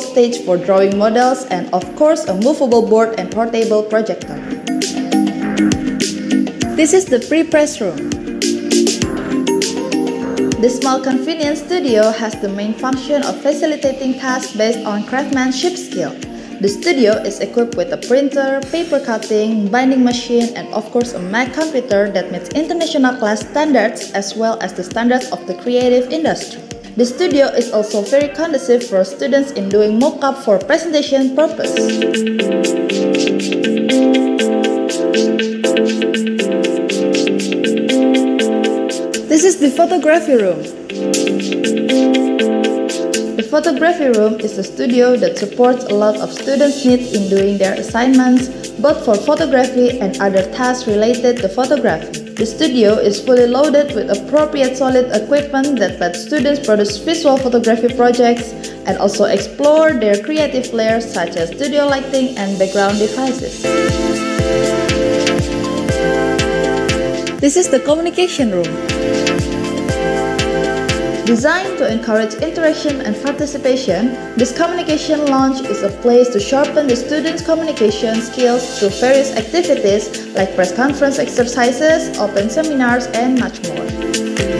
stage for drawing models and of course a movable board and portable projector. This is the pre-press room. The small convenience studio has the main function of facilitating tasks based on craftsmanship skill. The studio is equipped with a printer, paper cutting, binding machine, and of course a Mac computer that meets international class standards as well as the standards of the creative industry. The studio is also very conducive for students in doing mock-up for presentation purpose. This is the photography room. The photography room is a studio that supports a lot of students' needs in doing their assignments, both for photography and other tasks related to photography. The studio is fully loaded with appropriate solid equipment that lets students produce visual photography projects and also explore their creative layers such as studio lighting and background devices. This is the communication room. Designed to encourage interaction and participation, this communication launch is a place to sharpen the students' communication skills through various activities like press conference exercises, open seminars, and much more.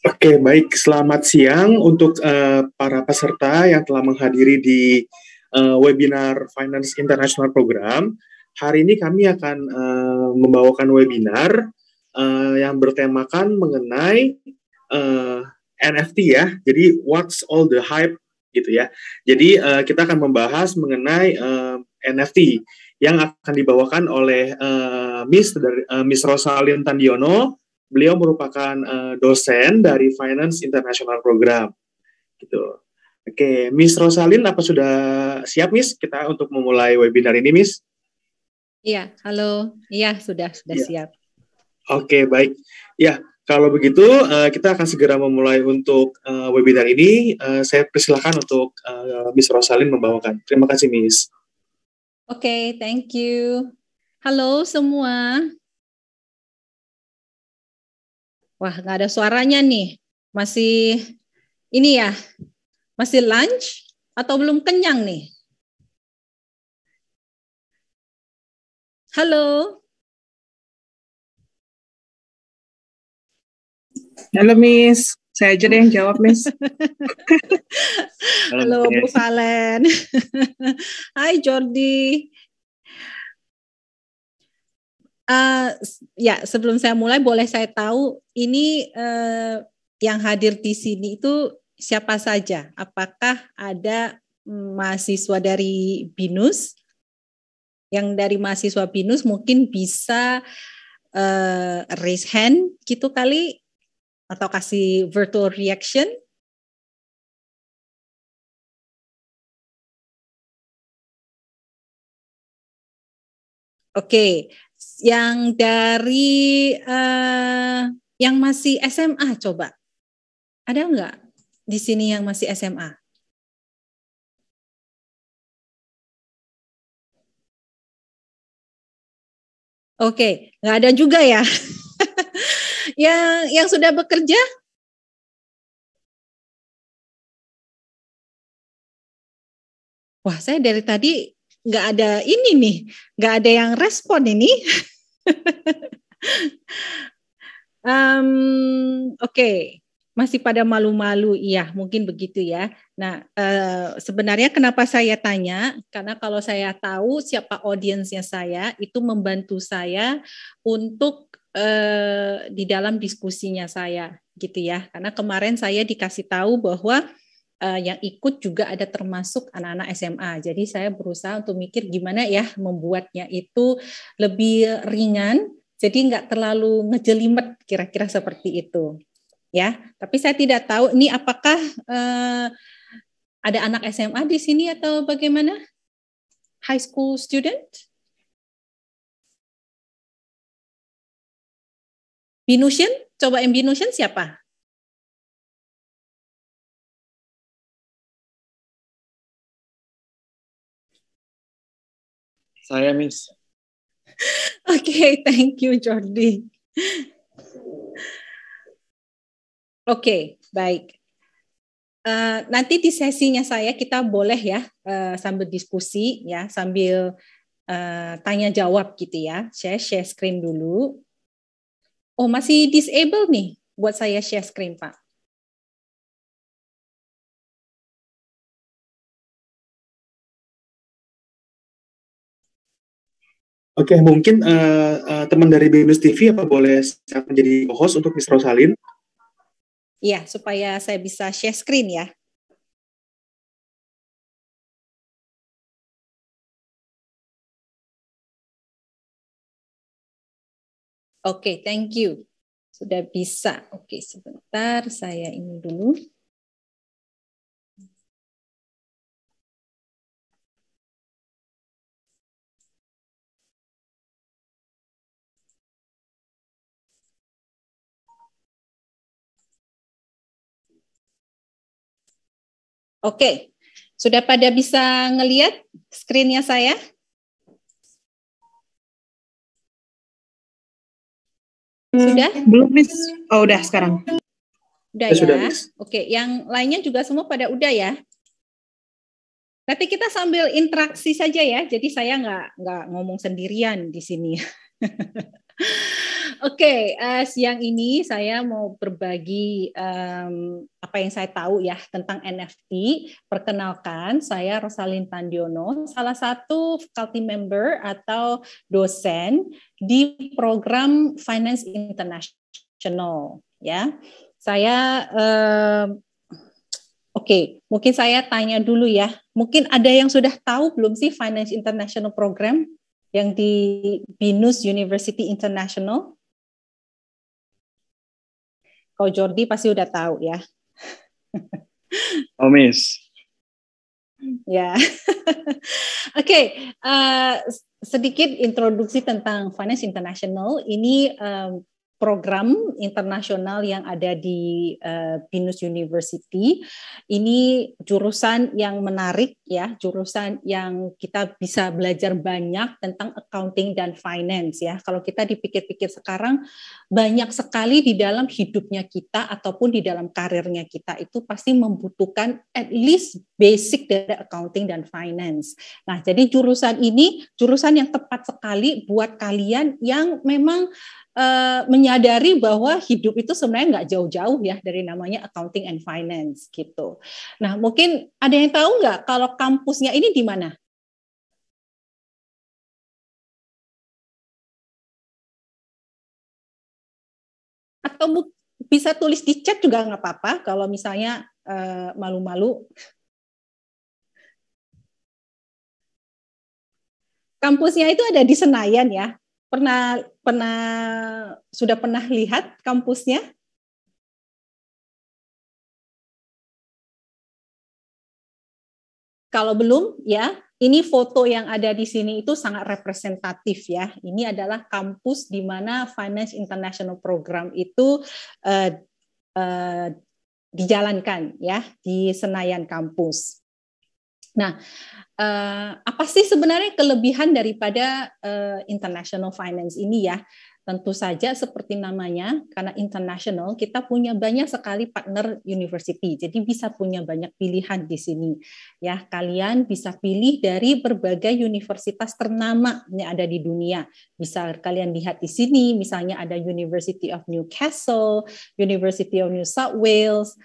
Oke, baik. Selamat siang untuk uh, para peserta yang telah menghadiri di uh, webinar Finance International Program. Hari ini kami akan uh, membawakan webinar uh, yang bertemakan mengenai uh, NFT ya. Jadi what's all the hype gitu ya. Jadi uh, kita akan membahas mengenai uh, NFT yang akan dibawakan oleh uh, Miss dari uh, Miss Rosalind Tandiono beliau merupakan uh, dosen dari Finance International Program. Gitu. Oke, Miss Rosalin, apa sudah siap, Miss? Kita untuk memulai webinar ini, Miss? Iya, halo. Iya, sudah, sudah ya. siap. Oke, baik. Ya, kalau begitu uh, kita akan segera memulai untuk uh, webinar ini. Uh, saya persilahkan untuk uh, Miss Rosalin membawakan. Terima kasih, Miss. Oke, okay, thank you. Halo semua, Wah, nggak ada suaranya nih. Masih ini ya, masih lunch atau belum kenyang nih? Halo. Halo Miss, saya aja deh yang jawab Miss. Halo, Halo Bu Valen. Hai Jordi. Eh, ya, sebelum saya mulai, boleh saya tahu ini uh, yang hadir di sini itu siapa saja? Apakah ada mahasiswa dari BINUS? Yang dari mahasiswa BINUS mungkin bisa uh, raise hand gitu kali atau kasih virtual reaction? Oke, yang dari uh, yang masih SMA coba ada nggak di sini yang masih SMA Oke, nggak ada juga ya. yang yang sudah bekerja? Wah, saya dari tadi nggak ada ini nih, nggak ada yang respon ini. um, Oke, okay. masih pada malu-malu, iya mungkin begitu ya. Nah, uh, sebenarnya kenapa saya tanya? Karena kalau saya tahu siapa audiensnya saya, itu membantu saya untuk uh, di dalam diskusinya saya gitu ya. Karena kemarin saya dikasih tahu bahwa uh, yang ikut juga ada termasuk anak-anak SMA. Jadi saya berusaha untuk mikir gimana ya membuatnya itu lebih ringan, jadi nggak terlalu ngejelimet kira-kira seperti itu. Ya, tapi saya tidak tahu ini apakah uh, ada anak SMA di sini atau bagaimana? High school student? Binusian? coba yang Binusian siapa? Saya Miss. Oke, okay, thank you Jordi. Oke, okay, baik. Uh, nanti di sesinya saya kita boleh ya uh, sambil diskusi ya sambil uh, tanya jawab gitu ya. Saya share screen dulu. Oh masih disable nih buat saya share screen pak. Oke, okay, mungkin uh, uh, teman dari BNUS TV apa boleh saya menjadi host untuk Miss Rosalin? Iya, supaya saya bisa share screen ya. Oke, okay, thank you. Sudah bisa. Oke, okay, sebentar saya ini dulu. Oke, sudah pada bisa ngelihat screennya saya? Hmm, sudah? Belum, Miss. Oh, udah sekarang. Udah ya, ya? miss. Oke, yang lainnya juga semua pada udah ya? Nanti kita sambil interaksi saja ya, jadi saya nggak nggak ngomong sendirian di sini. Oke, okay, uh, eh, siang ini saya mau berbagi um, apa yang saya tahu ya tentang NFT. Perkenalkan, saya Rosalin Tandiono, salah satu faculty member atau dosen di program Finance International. Ya, saya um, oke, okay, mungkin saya tanya dulu ya. Mungkin ada yang sudah tahu belum sih Finance International Program? yang di Binus University International. Kau Jordi pasti udah tahu ya. oh Miss. Ya. Oke, eh, sedikit introduksi tentang Finance International. Ini um, program internasional yang ada di uh, University. Ini jurusan yang menarik ya, jurusan yang kita bisa belajar banyak tentang accounting dan finance ya. Kalau kita dipikir-pikir sekarang banyak sekali di dalam hidupnya kita ataupun di dalam karirnya kita itu pasti membutuhkan at least basic dari accounting dan finance. Nah, jadi jurusan ini jurusan yang tepat sekali buat kalian yang memang Eh, menyadari bahwa hidup itu sebenarnya nggak jauh-jauh ya dari namanya accounting and finance gitu. Nah mungkin ada yang tahu nggak kalau kampusnya ini di mana? Atau bisa tulis di chat juga nggak apa-apa kalau misalnya malu eh, malu-malu. Kampusnya itu ada di Senayan ya, Pernah pernah sudah pernah lihat kampusnya? Kalau belum, ya, ini foto yang ada di sini itu sangat representatif ya. Ini adalah kampus di mana Finance International Program itu uh, uh, dijalankan ya di Senayan kampus. Nah, uh, apa sih sebenarnya kelebihan daripada uh, international finance ini ya? Tentu saja seperti namanya, karena international kita punya banyak sekali partner university, jadi bisa punya banyak pilihan di sini. Ya, kalian bisa pilih dari berbagai universitas ternama yang ada di dunia. Bisa kalian lihat di sini, misalnya ada University of Newcastle, University of New South Wales,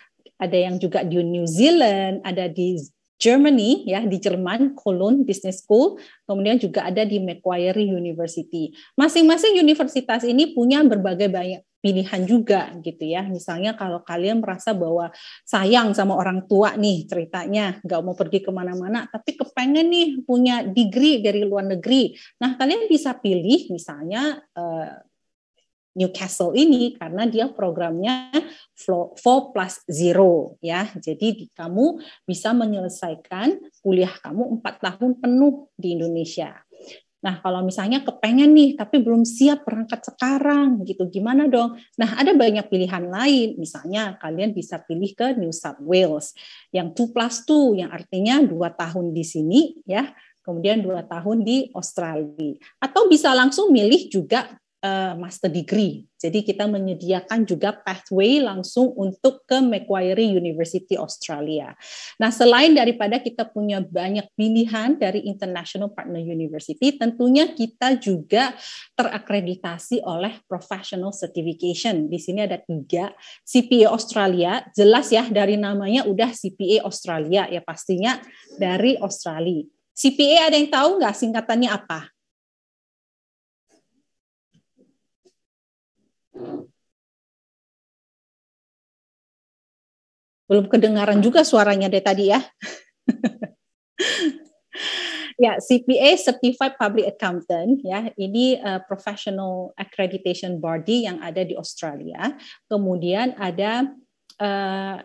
ada yang juga di New Zealand, ada di Germany ya di Jerman Cologne Business School kemudian juga ada di Macquarie University masing-masing universitas ini punya berbagai banyak pilihan juga gitu ya. Misalnya kalau kalian merasa bahwa sayang sama orang tua nih ceritanya, nggak mau pergi kemana-mana, tapi kepengen nih punya degree dari luar negeri. Nah kalian bisa pilih misalnya eh, Newcastle ini karena dia programnya 4 plus 0 ya. Jadi kamu bisa menyelesaikan kuliah kamu 4 tahun penuh di Indonesia. Nah, kalau misalnya kepengen nih, tapi belum siap berangkat sekarang, gitu gimana dong? Nah, ada banyak pilihan lain. Misalnya, kalian bisa pilih ke New South Wales yang 2 plus 2, yang artinya dua tahun di sini, ya, kemudian dua tahun di Australia. Atau bisa langsung milih juga Eh, master degree. Jadi kita menyediakan juga pathway langsung untuk ke Macquarie University Australia. Nah, selain daripada kita punya banyak pilihan dari International Partner University, tentunya kita juga terakreditasi oleh Professional Certification. Di sini ada tiga CPA Australia, jelas ya dari namanya udah CPA Australia ya pastinya dari Australia. CPA ada yang tahu nggak singkatannya apa? Belum kedengaran juga suaranya deh tadi ya. ya, CPA Certified Public Accountant ya. Ini uh, professional accreditation body yang ada di Australia. Kemudian ada uh,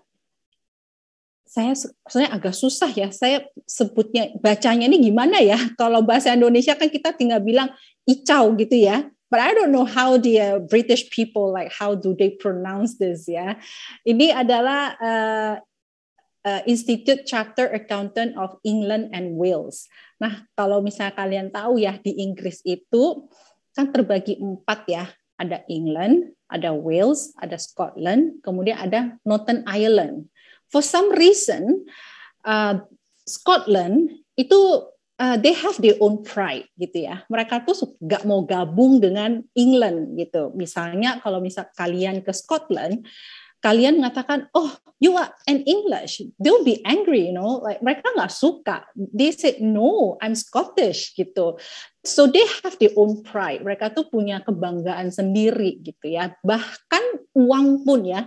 saya sebenarnya agak susah ya. Saya sebutnya bacanya ini gimana ya? Kalau bahasa Indonesia kan kita tinggal bilang icau gitu ya but I don't know how the uh, British people like how do they pronounce this ya. Ini adalah uh, uh, Institute Charter Accountant of England and Wales. Nah, kalau misalnya kalian tahu ya di Inggris itu kan terbagi empat ya, ada England, ada Wales, ada Scotland, kemudian ada Northern Ireland. For some reason, uh, Scotland itu uh, they have their own pride gitu ya. Mereka tuh gak mau gabung dengan England gitu. Misalnya kalau misal kalian ke Scotland, kalian mengatakan oh you are an English, they'll be angry you know. Like mereka nggak suka. They said no, I'm Scottish gitu. So they have their own pride. Mereka tuh punya kebanggaan sendiri gitu ya. Bahkan uang pun ya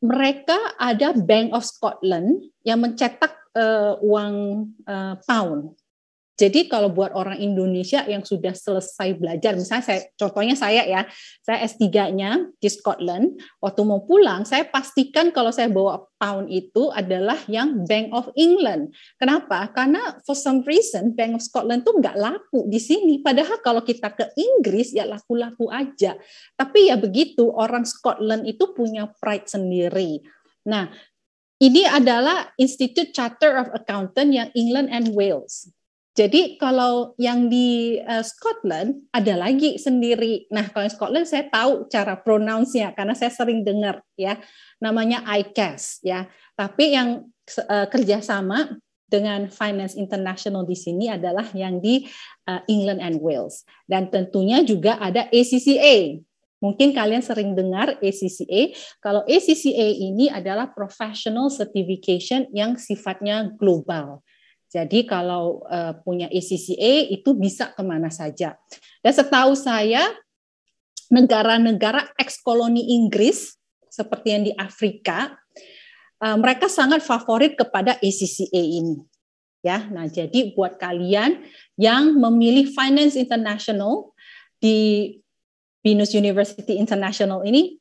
mereka ada Bank of Scotland yang mencetak uh, uang uh, pound jadi kalau buat orang Indonesia yang sudah selesai belajar, misalnya saya, contohnya saya ya, saya S3-nya di Scotland, waktu mau pulang, saya pastikan kalau saya bawa pound itu adalah yang Bank of England. Kenapa? Karena for some reason Bank of Scotland tuh nggak laku di sini. Padahal kalau kita ke Inggris ya laku-laku aja. Tapi ya begitu, orang Scotland itu punya pride sendiri. Nah, ini adalah Institute Charter of Accountant yang England and Wales. Jadi kalau yang di uh, Scotland ada lagi sendiri. Nah kalau di Scotland saya tahu cara pronounce-nya karena saya sering dengar ya namanya ICAS ya. Tapi yang uh, kerjasama dengan Finance International di sini adalah yang di uh, England and Wales dan tentunya juga ada ACCA. Mungkin kalian sering dengar ACCA. Kalau ACCA ini adalah professional certification yang sifatnya global. Jadi kalau uh, punya ECCA itu bisa kemana saja. Dan setahu saya negara-negara ex-koloni Inggris seperti yang di Afrika, uh, mereka sangat favorit kepada ECCA ini. Ya, nah jadi buat kalian yang memilih Finance International di Binus University International ini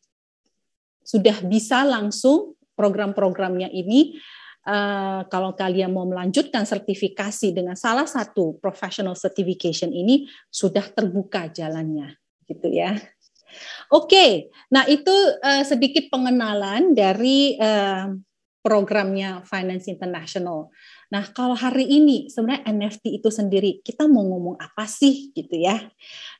sudah bisa langsung program-programnya ini Eh, kalau kalian mau melanjutkan sertifikasi dengan salah satu professional certification ini sudah terbuka jalannya gitu ya. Oke, okay. nah itu uh, sedikit pengenalan dari uh, programnya Finance International. Nah, kalau hari ini sebenarnya NFT itu sendiri kita mau ngomong apa sih gitu ya.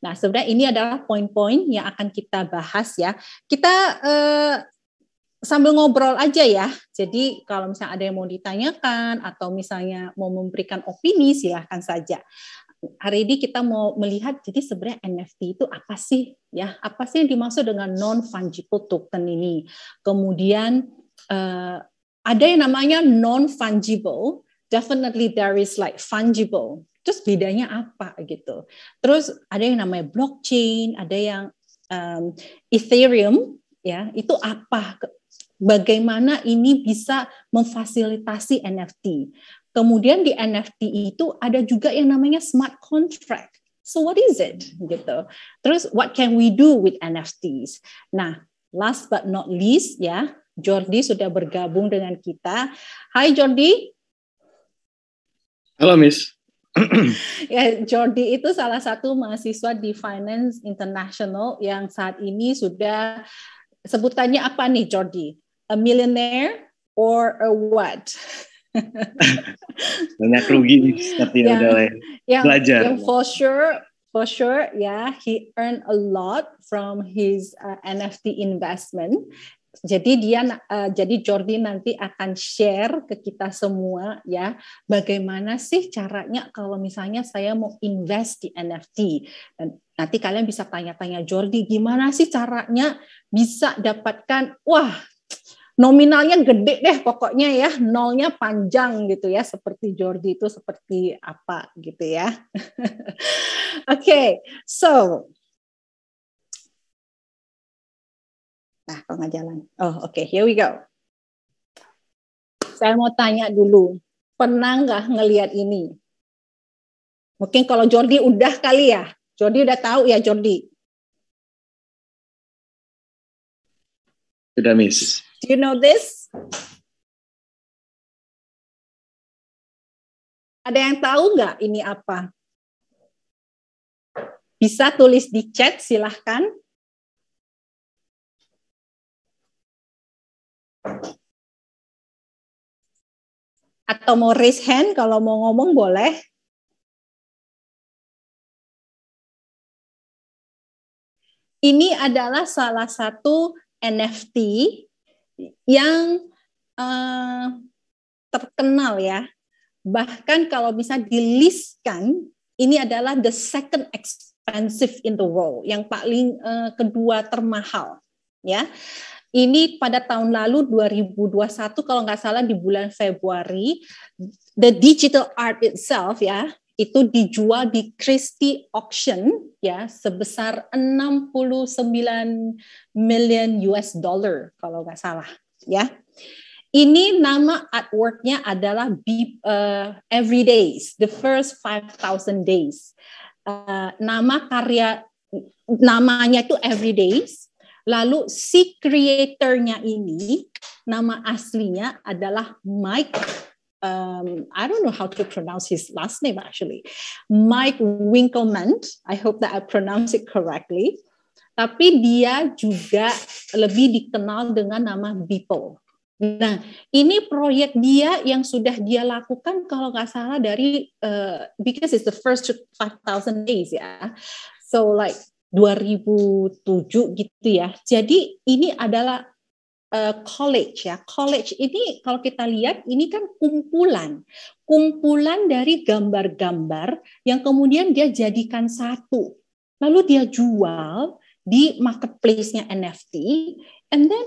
Nah, sebenarnya ini adalah poin-poin yang akan kita bahas ya. Kita uh, sambil ngobrol aja ya. Jadi kalau misalnya ada yang mau ditanyakan atau misalnya mau memberikan opini silahkan saja. Hari ini kita mau melihat jadi sebenarnya NFT itu apa sih ya? Apa sih yang dimaksud dengan non fungible token ini? Kemudian uh, ada yang namanya non fungible. Definitely there is like fungible. Terus bedanya apa gitu? Terus ada yang namanya blockchain, ada yang um, Ethereum ya itu apa bagaimana ini bisa memfasilitasi NFT. Kemudian di NFT itu ada juga yang namanya smart contract. So what is it? Gitu. Terus what can we do with NFTs? Nah, last but not least ya, Jordi sudah bergabung dengan kita. Hai Jordi. Halo Miss. ya Jordi itu salah satu mahasiswa di Finance International yang saat ini sudah sebutannya apa nih Jordi? a millionaire or a what? Banyak rugi tapi ya yang, udah ya. yang, belajar. Yang for sure, for sure, yeah, he earn a lot from his uh, NFT investment. Jadi dia, uh, jadi Jordi nanti akan share ke kita semua ya, bagaimana sih caranya kalau misalnya saya mau invest di NFT dan nanti kalian bisa tanya-tanya Jordi gimana sih caranya bisa dapatkan wah nominalnya gede deh pokoknya ya nolnya panjang gitu ya seperti Jordi itu seperti apa gitu ya. Oke, okay, so Nah, kok nggak jalan. Oh, oke. Okay. Here we go. Saya mau tanya dulu, pernah nggak ngelihat ini? Mungkin kalau Jordi udah kali ya. Jordi udah tahu ya, Jordi? Sudah, Miss. Do you know this? Ada yang tahu nggak ini apa? Bisa tulis di chat, silahkan. Atau mau raise hand kalau mau ngomong boleh. Ini adalah salah satu NFT yang uh, terkenal ya. Bahkan kalau bisa diliskan ini adalah the second expensive in the world, yang paling uh, kedua termahal ya. Ini pada tahun lalu 2021 kalau nggak salah di bulan Februari, the digital art itself ya, itu dijual di Christie Auction ya sebesar 69 million US dollar kalau nggak salah ya. Ini nama artworknya adalah Be, uh, Every Days, The First 5000 Days. Uh, nama karya namanya itu Every Days. Lalu si creatornya ini nama aslinya adalah Mike um, I don't know how to pronounce his last name actually, Mike Winkelmann. I hope that I pronounce it correctly. Tapi dia juga lebih dikenal dengan nama Beeple. Nah, ini proyek dia yang sudah dia lakukan kalau nggak salah dari uh, because it's the first 5000 days ya. So like 2007 gitu ya. Jadi ini adalah Eh, college ya. College ini kalau kita lihat ini kan kumpulan, kumpulan dari gambar-gambar yang kemudian dia jadikan satu. Lalu dia jual di marketplace-nya NFT and then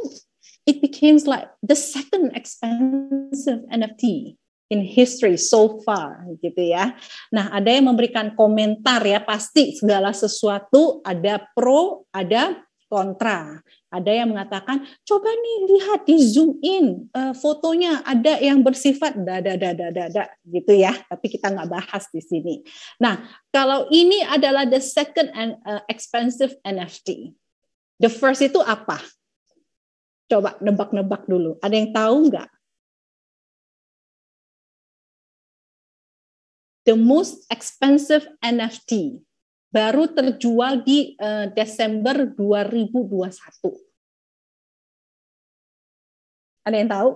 it becomes like the second expensive NFT in history so far gitu ya. Nah, ada yang memberikan komentar ya, pasti segala sesuatu ada pro, ada kontra. Ada yang mengatakan, coba nih lihat di zoom in uh, fotonya ada yang bersifat dada dada dada gitu ya. Tapi kita nggak bahas di sini. Nah, kalau ini adalah the second and uh, expensive NFT. The first itu apa? Coba nebak-nebak dulu. Ada yang tahu nggak? The most expensive NFT baru terjual di uh, Desember 2021. Ada yang tahu?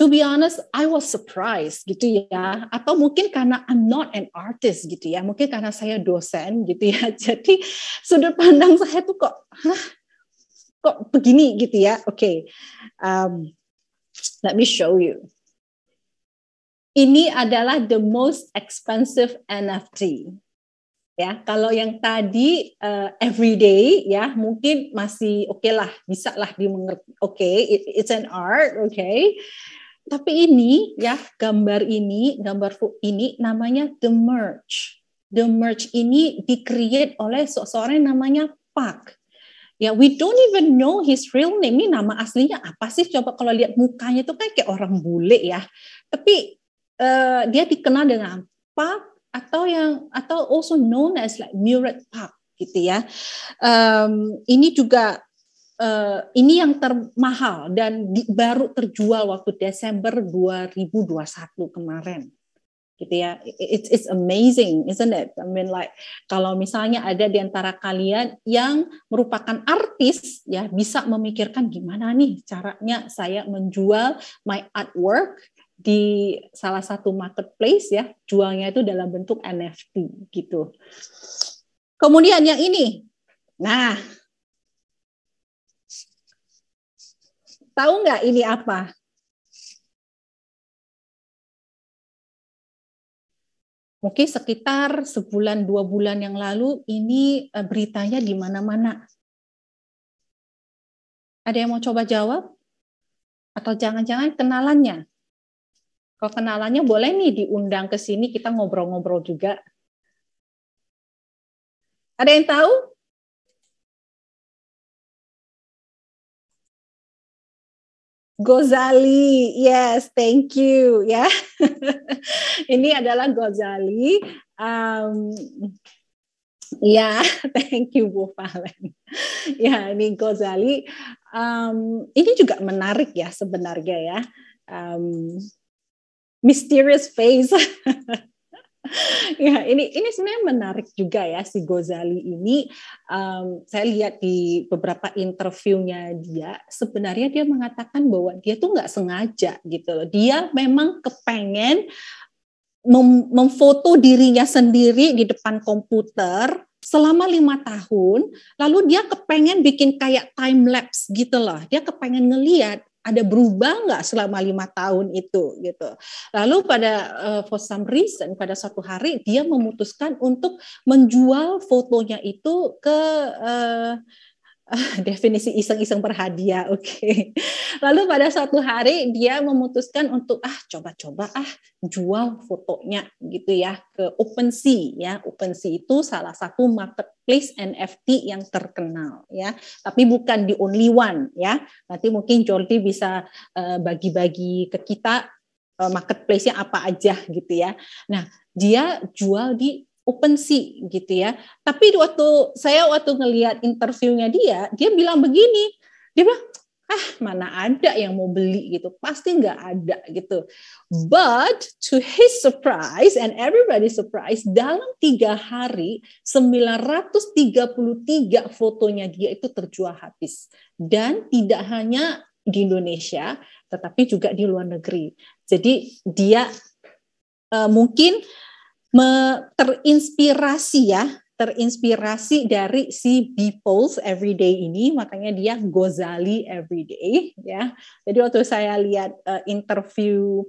To be honest, I was surprised gitu ya. Atau mungkin karena I'm not an artist gitu ya. Mungkin karena saya dosen gitu ya. Jadi sudut pandang saya tuh kok, hah, kok begini gitu ya. Oke, okay. um, let me show you ini adalah the most expensive NFT. Ya, kalau yang tadi uh, eh, everyday ya mungkin masih oke okay lah, bisa lah dimengerti. Oke, okay, it, it's an art, oke. Okay. Tapi ini ya gambar ini, gambar ini namanya the merch. The merch ini dikreate oleh seseorang yang namanya Park. Ya, we don't even know his real name. Ini nama aslinya apa sih? Coba kalau lihat mukanya itu kayak, kayak orang bule ya. Tapi Eh, dia dikenal dengan park atau yang atau also known as like Murat Park gitu ya. Um, ini juga uh, ini yang termahal dan di, baru terjual waktu Desember 2021 kemarin gitu ya. It's it's amazing, isn't it? I mean like kalau misalnya ada di antara kalian yang merupakan artis ya bisa memikirkan gimana nih caranya saya menjual my artwork di salah satu marketplace ya jualnya itu dalam bentuk NFT gitu. Kemudian yang ini, nah tahu nggak ini apa? Mungkin sekitar sebulan dua bulan yang lalu ini eh, beritanya di mana-mana. Ada yang mau coba jawab? Atau jangan-jangan kenalannya? Kalau kenalannya boleh nih diundang ke sini kita ngobrol-ngobrol juga. Ada yang tahu? Gozali, yes, thank you ya. Yeah. Ini adalah Gozali. Um, ya, yeah, thank you Bu Valen. ya, yeah, ini Gozali. Um, ini juga menarik ya sebenarnya ya. Um, mysterious face. ya ini ini sebenarnya menarik juga ya si Gozali ini. Um, saya lihat di beberapa interviewnya dia sebenarnya dia mengatakan bahwa dia tuh nggak sengaja gitu loh. Dia memang kepengen mem memfoto dirinya sendiri di depan komputer selama lima tahun, lalu dia kepengen bikin kayak time lapse gitu loh. Dia kepengen ngeliat ada berubah nggak selama lima tahun itu gitu. Lalu pada uh, for some reason pada suatu hari dia memutuskan untuk menjual fotonya itu ke uh, definisi iseng-iseng perhadiah, oke. Okay. Lalu pada suatu hari dia memutuskan untuk ah coba-coba ah jual fotonya gitu ya ke OpenSea ya. OpenSea itu salah satu marketplace NFT yang terkenal ya, tapi bukan di only one ya. Nanti mungkin Jordi bisa eh, bagi-bagi ke kita uh, marketplace-nya apa aja gitu ya. Nah, dia jual di Open sih gitu ya. Tapi waktu saya waktu ngelihat interviewnya dia, dia bilang begini, dia bilang ah mana ada yang mau beli gitu pasti nggak ada gitu but to his surprise and everybody surprise dalam tiga hari 933 fotonya dia itu terjual habis dan tidak hanya di Indonesia tetapi juga di luar negeri jadi dia uh, mungkin me, terinspirasi ya terinspirasi dari si People's Everyday ini, makanya dia Gozali Everyday ya. Jadi waktu saya lihat uh, interview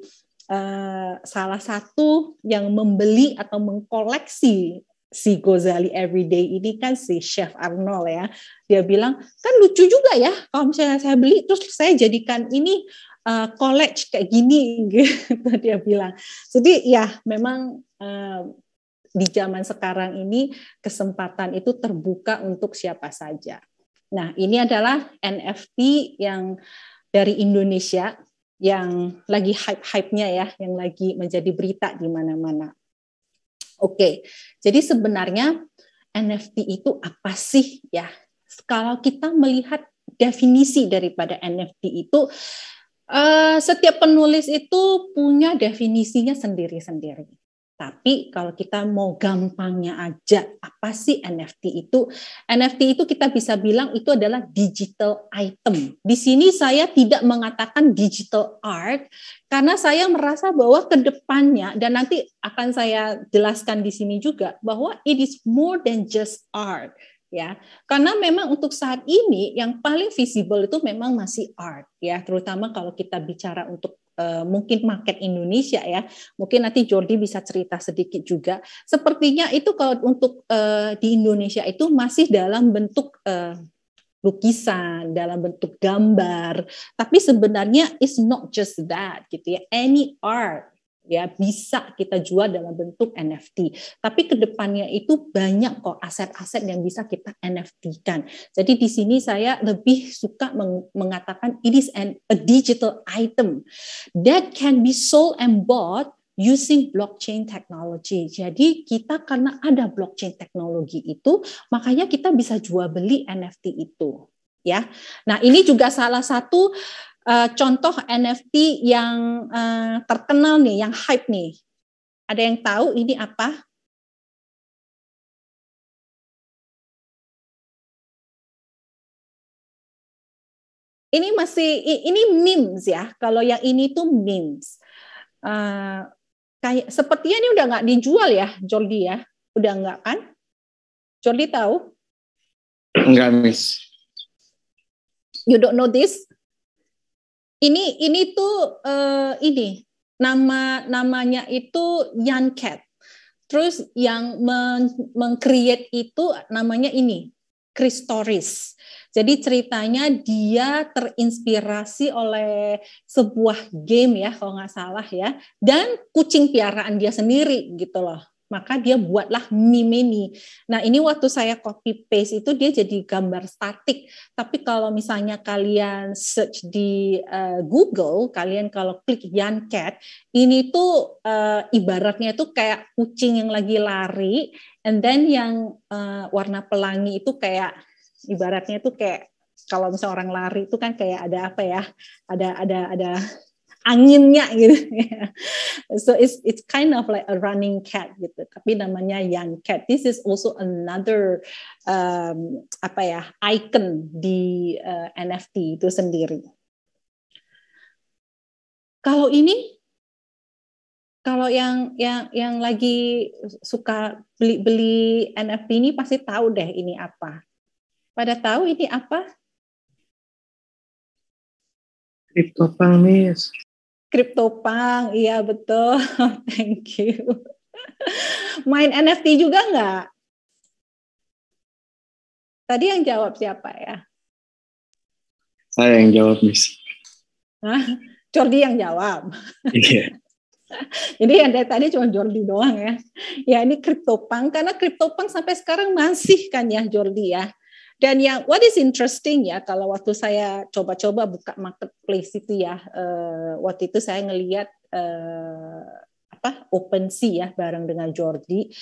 uh, salah satu yang membeli atau mengkoleksi si Gozali Everyday ini kan si Chef Arnold ya. Dia bilang, kan lucu juga ya kalau misalnya saya beli terus saya jadikan ini uh, college kayak gini gitu dia bilang. Jadi ya memang uh, di zaman sekarang ini kesempatan itu terbuka untuk siapa saja. Nah, ini adalah NFT yang dari Indonesia yang lagi hype-hype-nya ya, yang lagi menjadi berita di mana-mana. Oke. Jadi sebenarnya NFT itu apa sih ya? Kalau kita melihat definisi daripada NFT itu Uh, setiap penulis itu punya definisinya sendiri-sendiri. Tapi kalau kita mau gampangnya aja, apa sih NFT itu? NFT itu kita bisa bilang itu adalah digital item. Di sini saya tidak mengatakan digital art, karena saya merasa bahwa ke depannya, dan nanti akan saya jelaskan di sini juga, bahwa it is more than just art ya. Karena memang untuk saat ini yang paling visible itu memang masih art ya, terutama kalau kita bicara untuk uh, mungkin market Indonesia ya. Mungkin nanti Jordi bisa cerita sedikit juga. Sepertinya itu kalau untuk uh, di Indonesia itu masih dalam bentuk uh, lukisan dalam bentuk gambar tapi sebenarnya it's not just that gitu ya any art ya bisa kita jual dalam bentuk NFT. Tapi kedepannya itu banyak kok aset-aset yang bisa kita NFT-kan. Jadi di sini saya lebih suka mengatakan it is an, a digital item that can be sold and bought using blockchain technology. Jadi kita karena ada blockchain teknologi itu, makanya kita bisa jual beli NFT itu. Ya, nah ini juga salah satu uh, contoh NFT yang uh, terkenal nih, yang hype nih. Ada yang tahu ini apa? Ini masih ini memes ya. Kalau yang ini tuh memes. Uh, kayak sepertinya ini udah nggak dijual ya, Jordi ya. Udah nggak kan? Jordi tahu? Enggak, Miss. You don't know this? Ini ini tuh uh, ini nama namanya itu Yan Cat. Terus yang mengcreate itu namanya ini Kristoris. Jadi ceritanya dia terinspirasi oleh sebuah game ya kalau nggak salah ya dan kucing piaraan dia sendiri gitu loh maka dia buatlah meme ini. Nah, ini waktu saya copy paste itu dia jadi gambar statik. Tapi kalau misalnya kalian search di uh, Google, kalian kalau klik Yan Cat, ini tuh uh, ibaratnya tuh kayak kucing yang lagi lari and then yang uh, warna pelangi itu kayak ibaratnya tuh kayak kalau misalnya orang lari itu kan kayak ada apa ya? Ada ada ada anginnya gitu. so it's it's kind of like a running cat gitu. Tapi namanya young cat. This is also another um, apa ya icon di uh, NFT itu sendiri. Kalau ini kalau yang yang yang lagi suka beli-beli NFT ini pasti tahu deh ini apa. Pada tahu ini apa? Crypto Punk, Miss. CryptoPunk, iya betul. Thank you. Main NFT juga nggak? Tadi yang jawab siapa ya? Saya yang jawab, Miss. Hah? Jordi yang jawab. Iya. Yeah. Jadi yang tadi cuma Jordi doang ya. Ya ini CryptoPunk, karena CryptoPunk sampai sekarang masih kan ya Jordi ya. Dan yang what is interesting ya kalau waktu saya coba-coba buka marketplace itu ya uh, waktu itu saya ngelihat uh, eh, apa sea ya bareng dengan Jordi.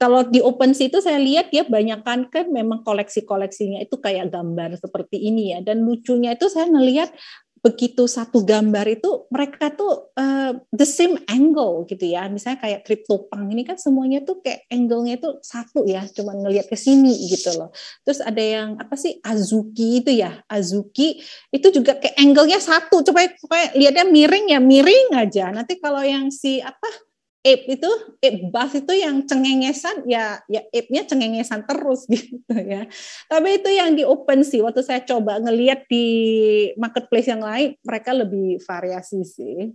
Kalau di open sea itu saya lihat ya banyakkan kan memang koleksi-koleksinya itu kayak gambar seperti ini ya dan lucunya itu saya ngelihat begitu satu gambar itu mereka tuh uh, the same angle gitu ya. Misalnya kayak pang ini kan semuanya tuh kayak angle-nya itu satu ya, cuma ngelihat ke sini gitu loh. Terus ada yang apa sih Azuki itu ya, Azuki itu juga kayak angle-nya satu, coba, coba lihatnya miring ya, miring aja. Nanti kalau yang si apa ape itu ape buff itu yang cengengesan ya ya ape-nya cengengesan terus gitu ya. Tapi itu yang di open sih waktu saya coba ngelihat di marketplace yang lain mereka lebih variasi sih.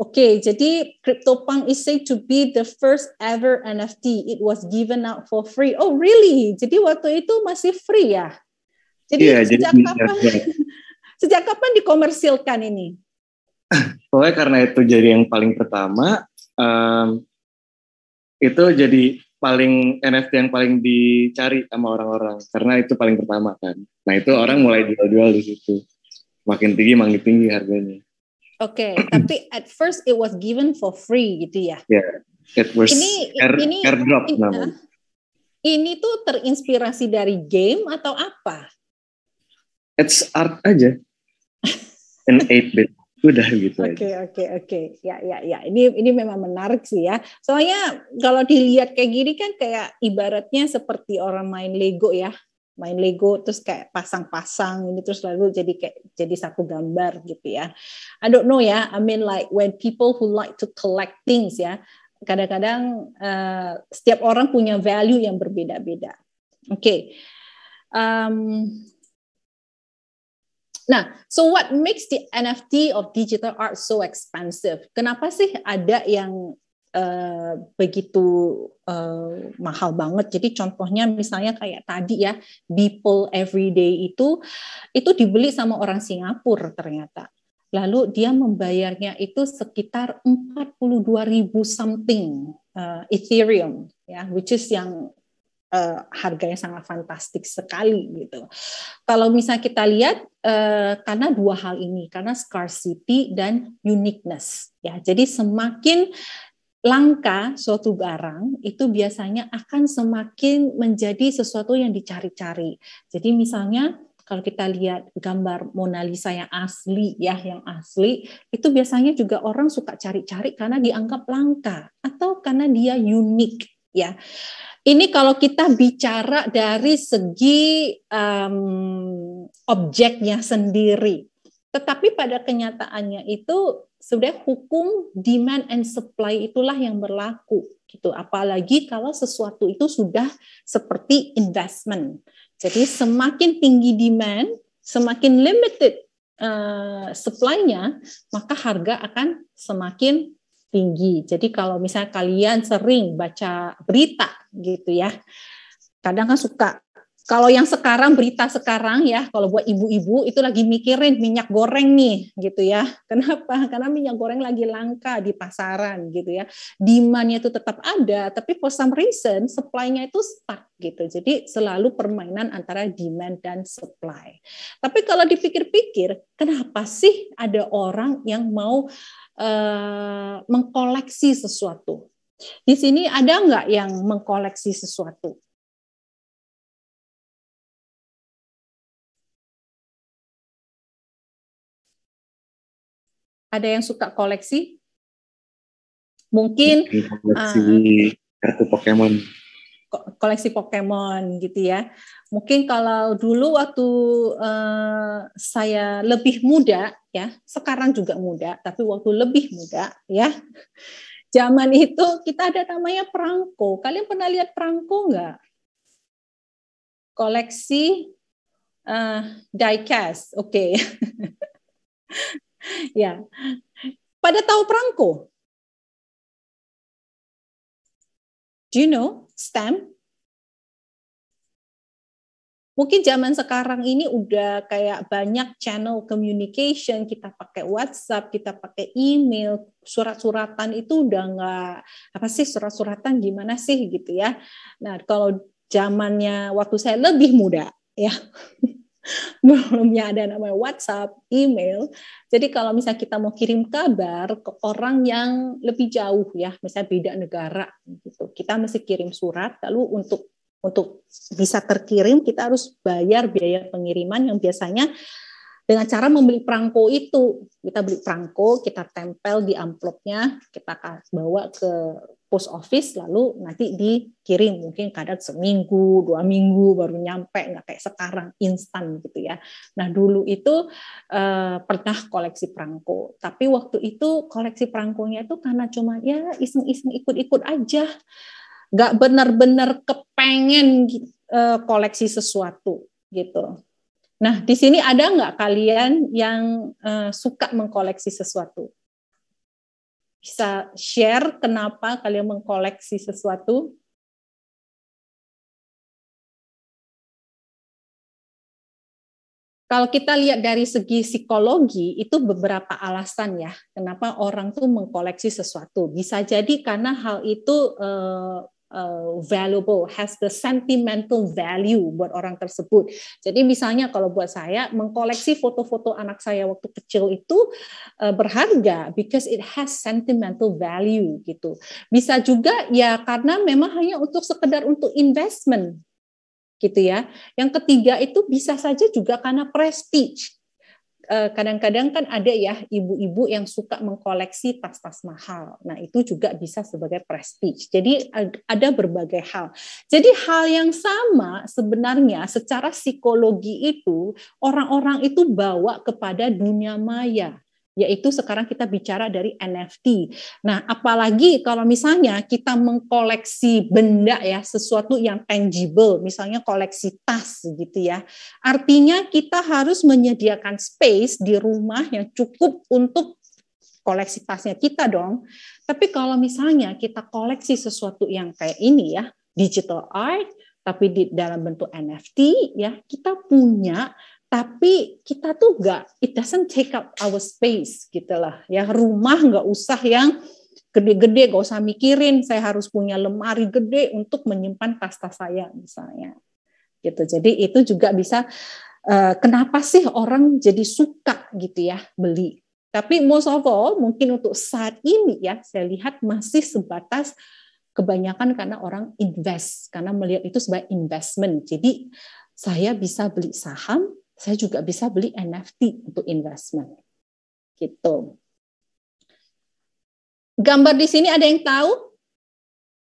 Oke, okay, jadi CryptoPunk is said to be the first ever NFT. It was given out for free. Oh, really? Jadi waktu itu masih free ya? Jadi yeah, sejak jadi, iya, kapan? Yeah. sejak kapan dikomersilkan ini? Soalnya karena itu jadi yang paling pertama, um, itu jadi paling NFT yang paling dicari sama orang-orang karena itu paling pertama kan. Nah itu orang hmm. mulai jual-jual di situ. Makin tinggi makin tinggi harganya. Oke, okay, tapi at first it was given for free gitu ya. Yeah, it was ini, air, ini, airdrop ini, namanya. Ini tuh terinspirasi dari game atau apa? It's art aja. An 8 bit udah gitu oke oke oke ya ya ya ini ini memang menarik sih ya soalnya kalau dilihat kayak gini kan kayak ibaratnya seperti orang main Lego ya main Lego terus kayak pasang-pasang ini terus lalu jadi kayak jadi satu gambar gitu ya I don't know ya I mean like when people who like to collect things ya kadang-kadang uh, setiap orang punya value yang berbeda-beda oke okay. um, Nah, so what makes the NFT of digital art so expensive? Kenapa sih ada yang uh, begitu uh, mahal banget? Jadi contohnya misalnya kayak tadi ya, Beeple Everyday itu itu dibeli sama orang Singapura ternyata. Lalu dia membayarnya itu sekitar ribu something uh, Ethereum ya, which is yang uh, eh, harganya sangat fantastik sekali gitu. Kalau misalnya kita lihat uh, karena dua hal ini, karena scarcity dan uniqueness ya. Jadi semakin langka suatu barang itu biasanya akan semakin menjadi sesuatu yang dicari-cari. Jadi misalnya kalau kita lihat gambar Mona Lisa yang asli ya yang asli itu biasanya juga orang suka cari-cari karena dianggap langka atau karena dia unik ya. Ini kalau kita bicara dari segi um, objeknya sendiri, tetapi pada kenyataannya itu sudah hukum demand and supply itulah yang berlaku gitu. Apalagi kalau sesuatu itu sudah seperti investment. Jadi semakin tinggi demand, semakin limited uh, supply-nya, maka harga akan semakin tinggi. Jadi kalau misalnya kalian sering baca berita gitu ya, kadang kan suka kalau yang sekarang berita sekarang ya, kalau buat ibu-ibu itu lagi mikirin minyak goreng nih gitu ya. Kenapa? Karena minyak goreng lagi langka di pasaran gitu ya. demandnya itu tetap ada, tapi for some reason supply-nya itu stuck gitu. Jadi selalu permainan antara demand dan supply. Tapi kalau dipikir-pikir, kenapa sih ada orang yang mau uh, mengkoleksi sesuatu? Di sini ada nggak yang mengkoleksi sesuatu? Ada yang suka koleksi? Mungkin koleksi uh, kartu Pokemon. Koleksi Pokemon gitu ya. Mungkin kalau dulu waktu uh, saya lebih muda ya, sekarang juga muda, tapi waktu lebih muda ya. Zaman itu kita ada namanya perangko. Kalian pernah lihat perangko nggak? Koleksi uh, diecast, oke. Okay. ya. Pada tahu perangko. Do you know STEM? Mungkin zaman sekarang ini udah kayak banyak channel communication, kita pakai WhatsApp, kita pakai email, surat-suratan itu udah nggak apa sih surat-suratan gimana sih gitu ya. Nah kalau zamannya waktu saya lebih muda ya Belumnya ada namanya WhatsApp, email. Jadi kalau misalnya kita mau kirim kabar ke orang yang lebih jauh ya, misalnya beda negara gitu. Kita mesti kirim surat lalu untuk untuk bisa terkirim kita harus bayar biaya pengiriman yang biasanya dengan cara membeli perangko itu kita beli perangko kita tempel di amplopnya kita bawa ke post office lalu nanti dikirim mungkin kadang seminggu dua minggu baru nyampe nggak kayak sekarang instan gitu ya nah dulu itu eh, pernah koleksi perangko tapi waktu itu koleksi perangkonya itu karena cuma ya iseng-iseng ikut-ikut aja nggak benar-benar kepengen eh, koleksi sesuatu gitu nah di sini ada nggak kalian yang eh, suka mengkoleksi sesuatu bisa share kenapa kalian mengkoleksi sesuatu Kalau kita lihat dari segi psikologi, itu beberapa alasan ya, kenapa orang tuh mengkoleksi sesuatu. Bisa jadi karena hal itu eh, uh, valuable, has the sentimental value buat orang tersebut. Jadi misalnya kalau buat saya mengkoleksi foto-foto anak saya waktu kecil itu uh, berharga because it has sentimental value gitu. Bisa juga ya karena memang hanya untuk sekedar untuk investment gitu ya. Yang ketiga itu bisa saja juga karena prestige Eh, kadang-kadang kan ada ya ibu-ibu yang suka mengkoleksi tas-tas mahal. Nah, itu juga bisa sebagai prestige. Jadi ada berbagai hal. Jadi hal yang sama sebenarnya secara psikologi itu orang-orang itu bawa kepada dunia maya yaitu sekarang kita bicara dari NFT. Nah, apalagi kalau misalnya kita mengkoleksi benda ya, sesuatu yang tangible, misalnya koleksi tas gitu ya. Artinya kita harus menyediakan space di rumah yang cukup untuk koleksi tasnya kita dong. Tapi kalau misalnya kita koleksi sesuatu yang kayak ini ya, digital art, tapi di dalam bentuk NFT ya kita punya tapi kita tuh gak it doesn't take up our space gitulah ya rumah nggak usah yang gede-gede gak usah mikirin saya harus punya lemari gede untuk menyimpan pasta saya misalnya gitu jadi itu juga bisa uh, kenapa sih orang jadi suka gitu ya beli tapi most of all mungkin untuk saat ini ya saya lihat masih sebatas kebanyakan karena orang invest karena melihat itu sebagai investment jadi saya bisa beli saham saya juga bisa beli NFT untuk investment. Gitu. Gambar di sini ada yang tahu?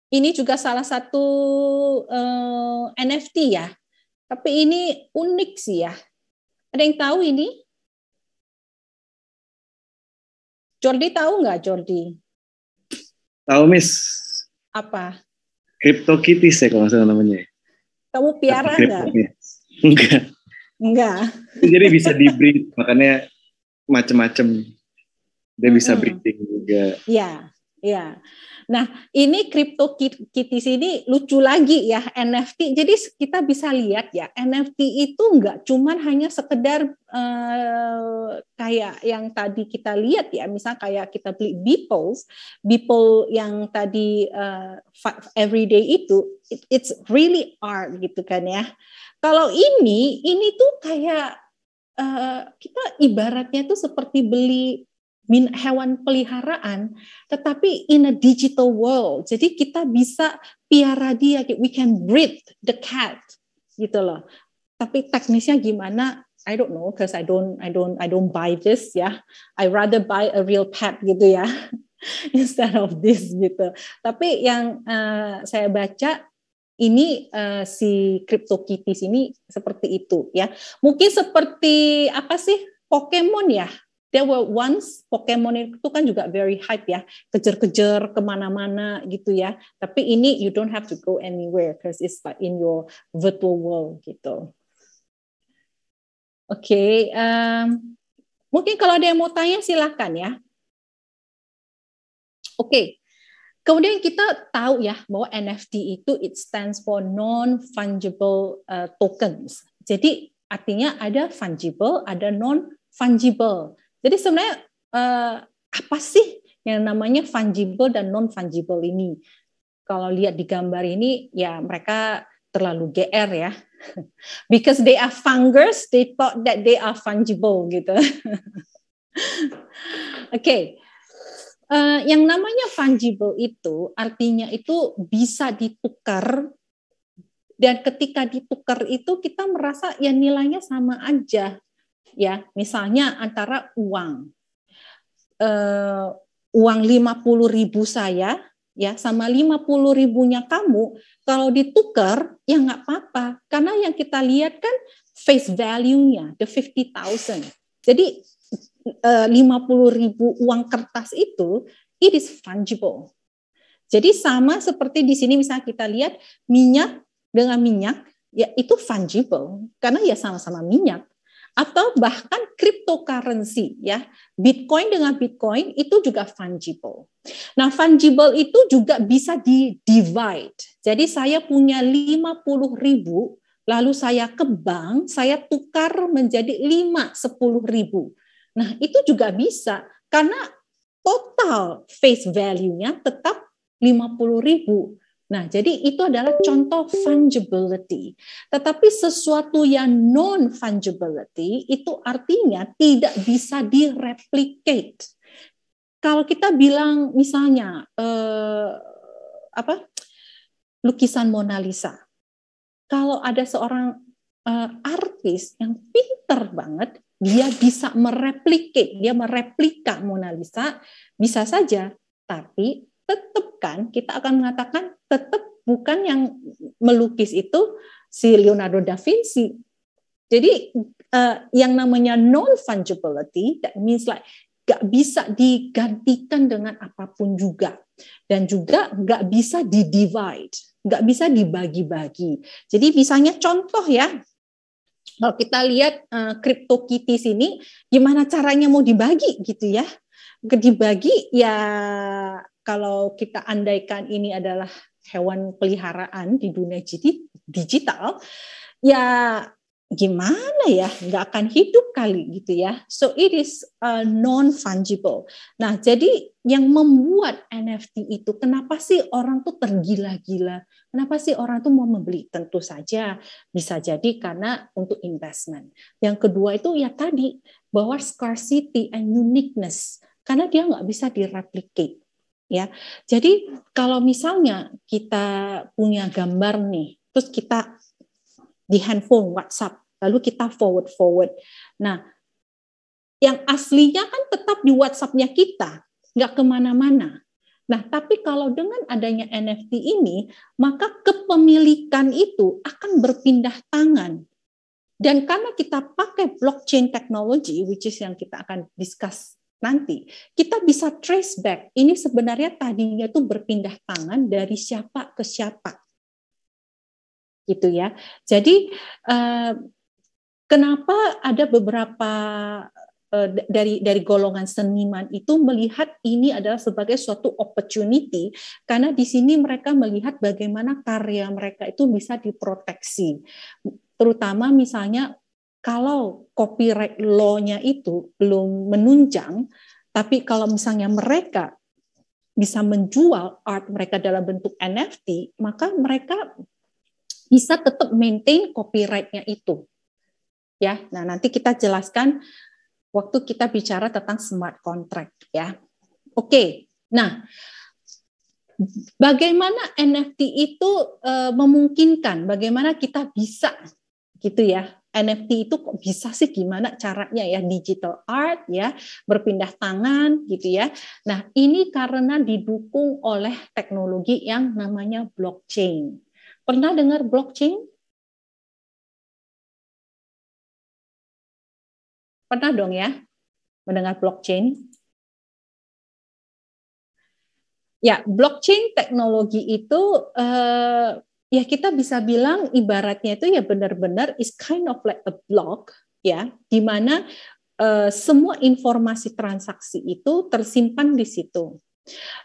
Ini juga salah satu uh, eh, NFT ya. Tapi ini unik sih ya. Ada yang tahu ini? Jordi tahu nggak Jordi? Tahu Miss. Apa? Kitties ya kalau nggak namanya. Kamu piara nggak? Enggak. Enggak. Jadi bisa di breed makanya macam-macam. Dia bisa mm-hmm. breeding juga. Iya, iya. Nah, ini crypto kitty ini lucu lagi ya NFT. Jadi kita bisa lihat ya NFT itu enggak cuma hanya sekedar eh, kayak yang tadi kita lihat ya, misal kayak kita beli Beeples, Beeple yang tadi eh, everyday itu it's really art gitu kan ya. Kalau ini, ini tuh kayak uh, kita ibaratnya tuh seperti beli min hewan peliharaan, tetapi in a digital world. Jadi kita bisa piara dia, we can breed the cat gitu loh. Tapi teknisnya gimana? I don't know, cause I don't, I don't, I don't buy this ya. Yeah. I rather buy a real pet gitu ya, instead of this gitu. Tapi yang uh, saya baca ini uh, si kitties ini seperti itu ya. Mungkin seperti apa sih Pokemon ya? There were once Pokemon itu kan juga very hype ya, kejar-kejar kemana-mana gitu ya. Tapi ini you don't have to go anywhere because it's like in your virtual world gitu. Oke, okay, um, ehm, mungkin kalau ada yang mau tanya silahkan ya. Oke, okay. Kemudian kita tahu ya bahwa NFT itu it stands for non fungible uh, tokens. Jadi artinya ada fungible, ada non fungible. Jadi sebenarnya uh, apa sih yang namanya fungible dan non fungible ini? Kalau lihat di gambar ini ya mereka terlalu GR ya. Because they are fungers, they thought that they are fungible gitu. Oke. okay. Uh, yang namanya fungible itu artinya itu bisa ditukar dan ketika ditukar itu kita merasa ya nilainya sama aja ya misalnya antara uang uh, uang 50 ribu saya ya sama puluh ribunya kamu kalau ditukar ya nggak apa-apa karena yang kita lihat kan face value-nya the 50,000 jadi 50 eh, ribu uang kertas itu, it is fungible. Jadi sama seperti di sini misalnya kita lihat minyak dengan minyak, ya itu fungible. Karena ya sama-sama minyak. Atau bahkan cryptocurrency, ya Bitcoin dengan Bitcoin itu juga fungible. Nah fungible itu juga bisa di divide. Jadi saya punya 50 ribu lalu saya ke bank, saya tukar menjadi 5, 10 ribu. Nah, itu juga bisa karena total face value-nya tetap 50.000. Nah, jadi itu adalah contoh fungibility. Tetapi sesuatu yang non fungibility itu artinya tidak bisa direplicate. Kalau kita bilang misalnya eh, apa? lukisan Mona Lisa. Kalau ada seorang eh, artis yang pinter banget, dia bisa mereplikasi, dia mereplika Mona Lisa, bisa saja, tapi tetapkan kita akan mengatakan tetap bukan yang melukis itu si Leonardo da Vinci. Jadi uh, yang namanya non fungibility, that means like gak bisa digantikan dengan apapun juga, dan juga gak bisa di divide, gak bisa dibagi-bagi. Jadi misalnya contoh ya, kalau kita lihat uh, kitty ini gimana caranya mau dibagi gitu ya dibagi ya kalau kita andaikan ini adalah hewan peliharaan di dunia digital ya gimana ya nggak akan hidup kali gitu ya so it is non fungible nah jadi yang membuat NFT itu kenapa sih orang tuh tergila-gila kenapa sih orang tuh mau membeli tentu saja bisa jadi karena untuk investment yang kedua itu ya tadi bahwa scarcity and uniqueness karena dia nggak bisa direplicate ya jadi kalau misalnya kita punya gambar nih terus kita di handphone WhatsApp lalu kita forward forward. Nah, yang aslinya kan tetap di WhatsAppnya kita, nggak kemana-mana. Nah, tapi kalau dengan adanya NFT ini, maka kepemilikan itu akan berpindah tangan. Dan karena kita pakai blockchain technology, which is yang kita akan discuss nanti kita bisa trace back ini sebenarnya tadinya itu berpindah tangan dari siapa ke siapa gitu ya. Jadi eh, kenapa ada beberapa eh, dari dari golongan seniman itu melihat ini adalah sebagai suatu opportunity karena di sini mereka melihat bagaimana karya mereka itu bisa diproteksi terutama misalnya kalau copyright lawnya itu belum menunjang tapi kalau misalnya mereka bisa menjual art mereka dalam bentuk NFT, maka mereka bisa tetap maintain copyright-nya itu. Ya, nah nanti kita jelaskan waktu kita bicara tentang smart contract ya. Oke. Nah, bagaimana NFT itu e, memungkinkan, bagaimana kita bisa gitu ya. NFT itu kok bisa sih gimana caranya ya digital art ya berpindah tangan gitu ya. Nah, ini karena didukung oleh teknologi yang namanya blockchain Pernah dengar blockchain? Pernah dong ya mendengar blockchain? Ya, blockchain teknologi itu uh, ya kita bisa bilang ibaratnya itu ya benar-benar is kind of like a block ya, di mana uh, semua informasi transaksi itu tersimpan di situ.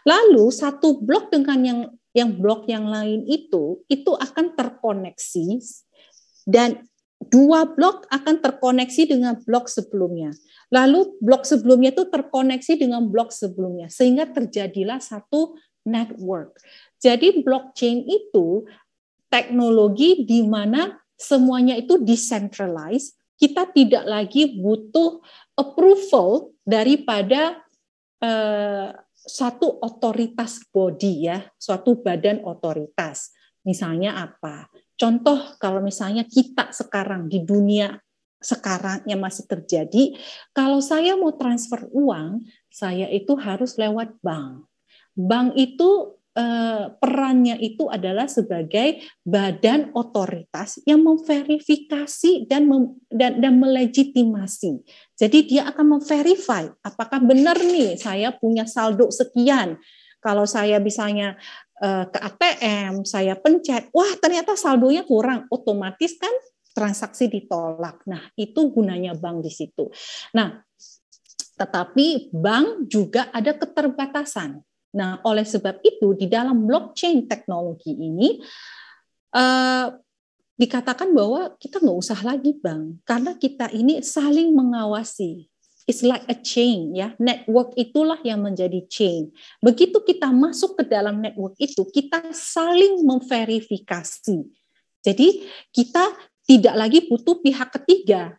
Lalu satu blok dengan yang yang blok yang lain itu itu akan terkoneksi dan dua blok akan terkoneksi dengan blok sebelumnya. Lalu blok sebelumnya itu terkoneksi dengan blok sebelumnya sehingga terjadilah satu network. Jadi blockchain itu teknologi di mana semuanya itu decentralized, kita tidak lagi butuh approval daripada eh, satu otoritas body ya, suatu badan otoritas. Misalnya apa? Contoh kalau misalnya kita sekarang di dunia sekarang yang masih terjadi, kalau saya mau transfer uang, saya itu harus lewat bank. Bank itu Eh, perannya itu adalah sebagai badan otoritas yang memverifikasi dan mem, dan, dan melegitimasi. Jadi dia akan memverify apakah benar nih saya punya saldo sekian. Kalau saya misalnya eh, ke ATM, saya pencet, wah ternyata saldonya kurang, otomatis kan transaksi ditolak. Nah, itu gunanya bank di situ. Nah, tetapi bank juga ada keterbatasan. Nah, oleh sebab itu di dalam blockchain teknologi ini uh, dikatakan bahwa kita nggak usah lagi bang karena kita ini saling mengawasi. It's like a chain ya. Network itulah yang menjadi chain. Begitu kita masuk ke dalam network itu, kita saling memverifikasi. Jadi kita tidak lagi butuh pihak ketiga.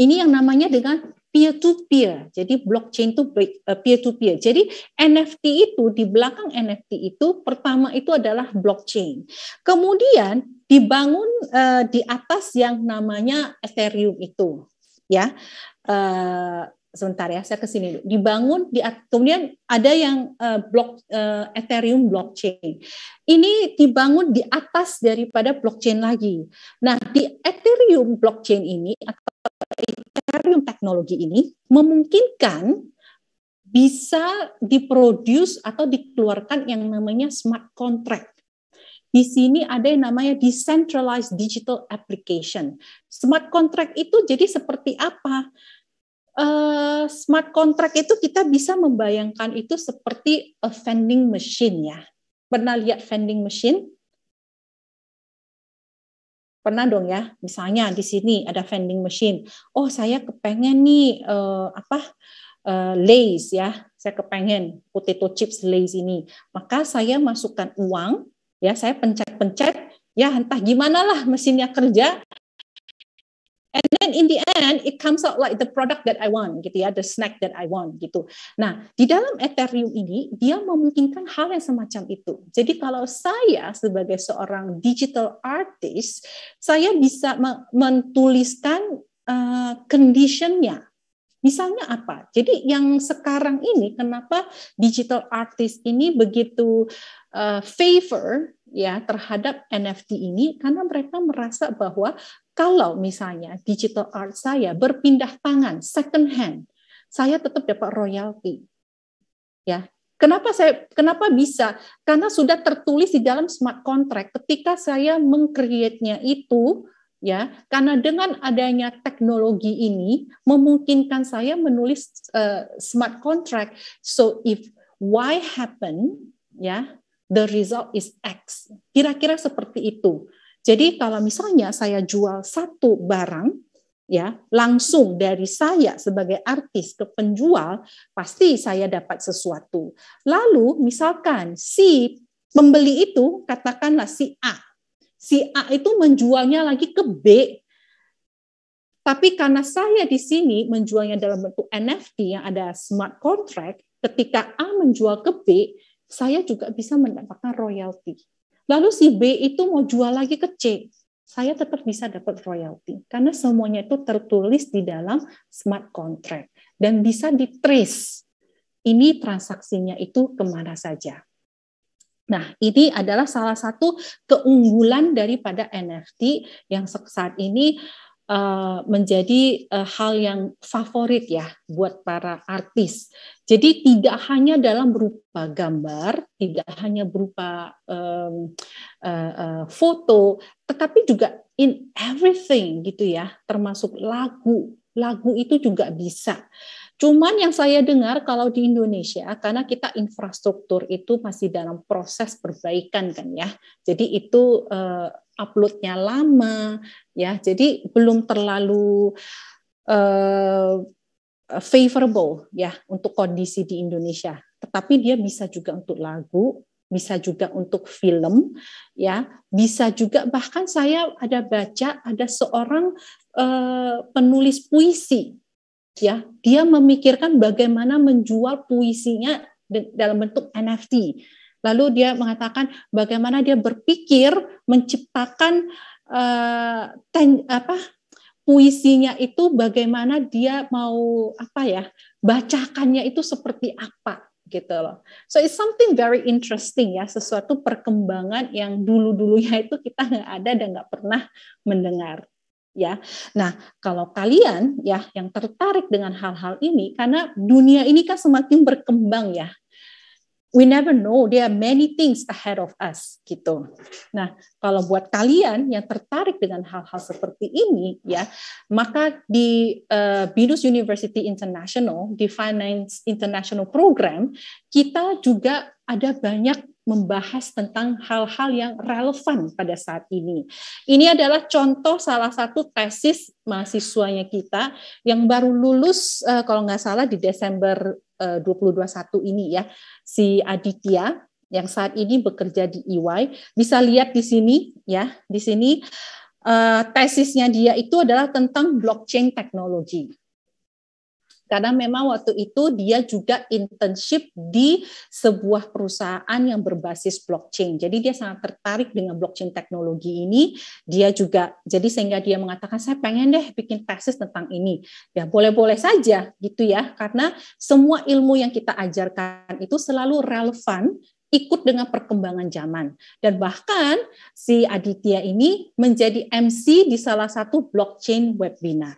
Ini yang namanya dengan peer to peer. Jadi blockchain itu peer to peer. Jadi NFT itu di belakang NFT itu pertama itu adalah blockchain. Kemudian dibangun uh, di atas yang namanya Ethereum itu. Ya. Uh, sebentar ya, saya kesini, dulu. Dibangun di kemudian ada yang uh, block uh, Ethereum blockchain. Ini dibangun di atas daripada blockchain lagi. Nah, di Ethereum blockchain ini atau Ethereum teknologi ini memungkinkan bisa diproduce atau dikeluarkan yang namanya smart contract. Di sini ada yang namanya decentralized digital application. Smart contract itu jadi seperti apa? Uh, smart contract itu kita bisa membayangkan itu seperti a vending machine ya. Pernah lihat vending machine? pernah dong ya misalnya di sini ada vending machine oh saya kepengen nih eh, apa eh, lace ya saya kepengen potato chips lace ini maka saya masukkan uang ya saya pencet-pencet ya entah gimana lah mesinnya kerja and then in the end it comes out like the product that I want gitu ya the snack that I want gitu nah di dalam Ethereum ini dia memungkinkan hal yang semacam itu jadi kalau saya sebagai seorang digital artist saya bisa mentuliskan uh, conditionnya Misalnya apa? Jadi yang sekarang ini kenapa digital artist ini begitu uh, favor ya terhadap NFT ini karena mereka merasa bahwa kalau misalnya digital art saya berpindah tangan second hand, saya tetap dapat royalti. Ya, Kenapa saya kenapa bisa? Karena sudah tertulis di dalam smart contract ketika saya mengcreate-nya itu ya. Karena dengan adanya teknologi ini memungkinkan saya menulis uh, smart contract. So if why happen ya, the result is X. Kira-kira seperti itu. Jadi kalau misalnya saya jual satu barang, ya langsung dari saya sebagai artis ke penjual pasti saya dapat sesuatu. Lalu misalkan si pembeli itu katakanlah si A. Si A itu menjualnya lagi ke B. Tapi karena saya di sini menjualnya dalam bentuk NFT yang ada smart contract, ketika A menjual ke B, saya juga bisa mendapatkan royalti. Lalu si B itu mau jual lagi ke C, saya tetap bisa dapat royalti karena semuanya itu tertulis di dalam smart contract dan bisa ditrace ini transaksinya itu kemana saja. Nah, ini adalah salah satu keunggulan daripada NFT yang saat ini Eh, menjadi eh, hal yang favorit ya buat para artis. Jadi tidak hanya dalam berupa gambar, tidak hanya berupa um, uh, uh, foto, tetapi juga in everything gitu ya, termasuk lagu. Lagu itu juga bisa. Cuman yang saya dengar kalau di Indonesia, karena kita infrastruktur itu masih dalam proses perbaikan kan ya, jadi itu uh, uploadnya lama ya, jadi belum terlalu uh, favorable ya untuk kondisi di Indonesia. Tetapi dia bisa juga untuk lagu, bisa juga untuk film ya bisa juga bahkan saya ada baca ada seorang uh, penulis puisi ya dia memikirkan bagaimana menjual puisinya dalam bentuk NFT. Lalu dia mengatakan bagaimana dia berpikir menciptakan uh, ten, apa puisinya itu bagaimana dia mau apa ya bacakannya itu seperti apa gitu loh. So it's something very interesting ya, sesuatu perkembangan yang dulu-dulunya itu kita nggak ada dan nggak pernah mendengar ya. Nah, kalau kalian ya yang tertarik dengan hal-hal ini karena dunia ini kan semakin berkembang ya. We never know there are many things ahead of us gitu. Nah, kalau buat kalian yang tertarik dengan hal-hal seperti ini ya, maka di uh, eh, Binus University International, di Finance International Program, kita juga ada banyak membahas tentang hal-hal yang relevan pada saat ini. Ini adalah contoh salah satu tesis mahasiswanya kita yang baru lulus eh, kalau nggak salah di Desember 2021 eh, ini ya, si Aditya yang saat ini bekerja di EY. Bisa lihat di sini ya, di sini eh, tesisnya dia itu adalah tentang blockchain teknologi karena memang waktu itu dia juga internship di sebuah perusahaan yang berbasis blockchain. Jadi dia sangat tertarik dengan blockchain teknologi ini. Dia juga jadi sehingga dia mengatakan saya pengen deh bikin tesis tentang ini. Ya boleh-boleh saja gitu ya karena semua ilmu yang kita ajarkan itu selalu relevan ikut dengan perkembangan zaman. Dan bahkan si Aditya ini menjadi MC di salah satu blockchain webinar.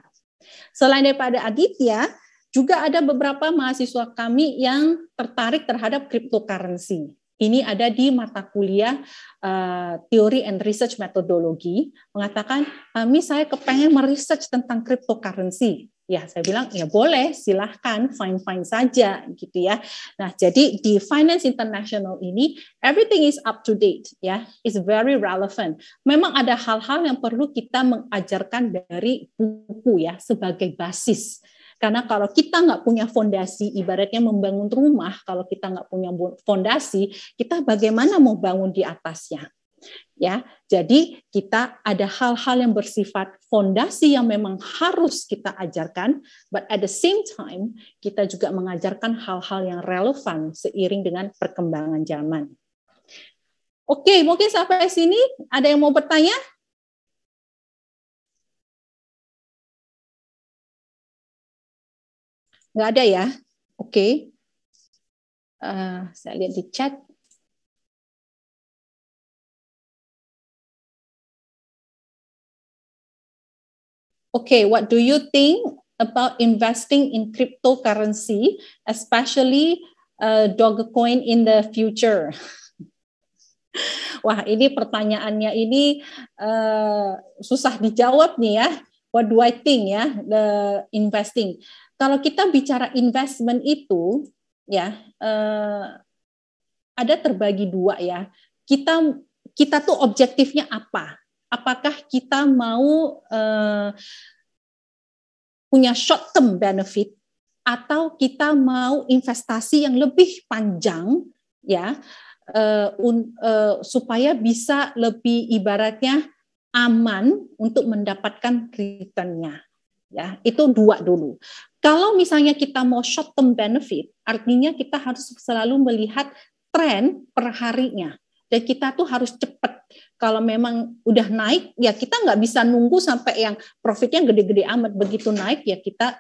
Selain daripada Aditya, juga ada beberapa mahasiswa kami yang tertarik terhadap cryptocurrency. Ini ada di mata kuliah uh, teori and Research Methodology, mengatakan kami saya kepengen meresearch tentang cryptocurrency ya saya bilang ya boleh silahkan fine fine saja gitu ya nah jadi di finance international ini everything is up to date ya is very relevant memang ada hal-hal yang perlu kita mengajarkan dari buku ya sebagai basis karena kalau kita nggak punya fondasi, ibaratnya membangun rumah, kalau kita nggak punya fondasi, kita bagaimana mau bangun di atasnya? Ya, jadi kita ada hal-hal yang bersifat fondasi yang memang harus kita ajarkan, but at the same time kita juga mengajarkan hal-hal yang relevan seiring dengan perkembangan zaman. Oke, mungkin sampai sini ada yang mau bertanya? Nggak ada ya? Oke. Okay. Uh, eh, saya lihat di chat. okay, what do you think about investing in cryptocurrency, especially uh, Dogecoin in the future? Wah, ini pertanyaannya ini uh, susah dijawab nih ya. What do I think ya the investing? Kalau kita bicara investment itu, ya eh, ada terbagi dua ya. Kita kita tuh objektifnya apa? Apakah kita mau eh, punya short term benefit atau kita mau investasi yang lebih panjang ya uh, uh, supaya bisa lebih ibaratnya aman untuk mendapatkan returnnya ya itu dua dulu kalau misalnya kita mau short term benefit artinya kita harus selalu melihat tren per harinya dan kita tuh harus cepat kalau memang udah naik ya kita nggak bisa nunggu sampai yang profitnya gede-gede amat begitu naik ya kita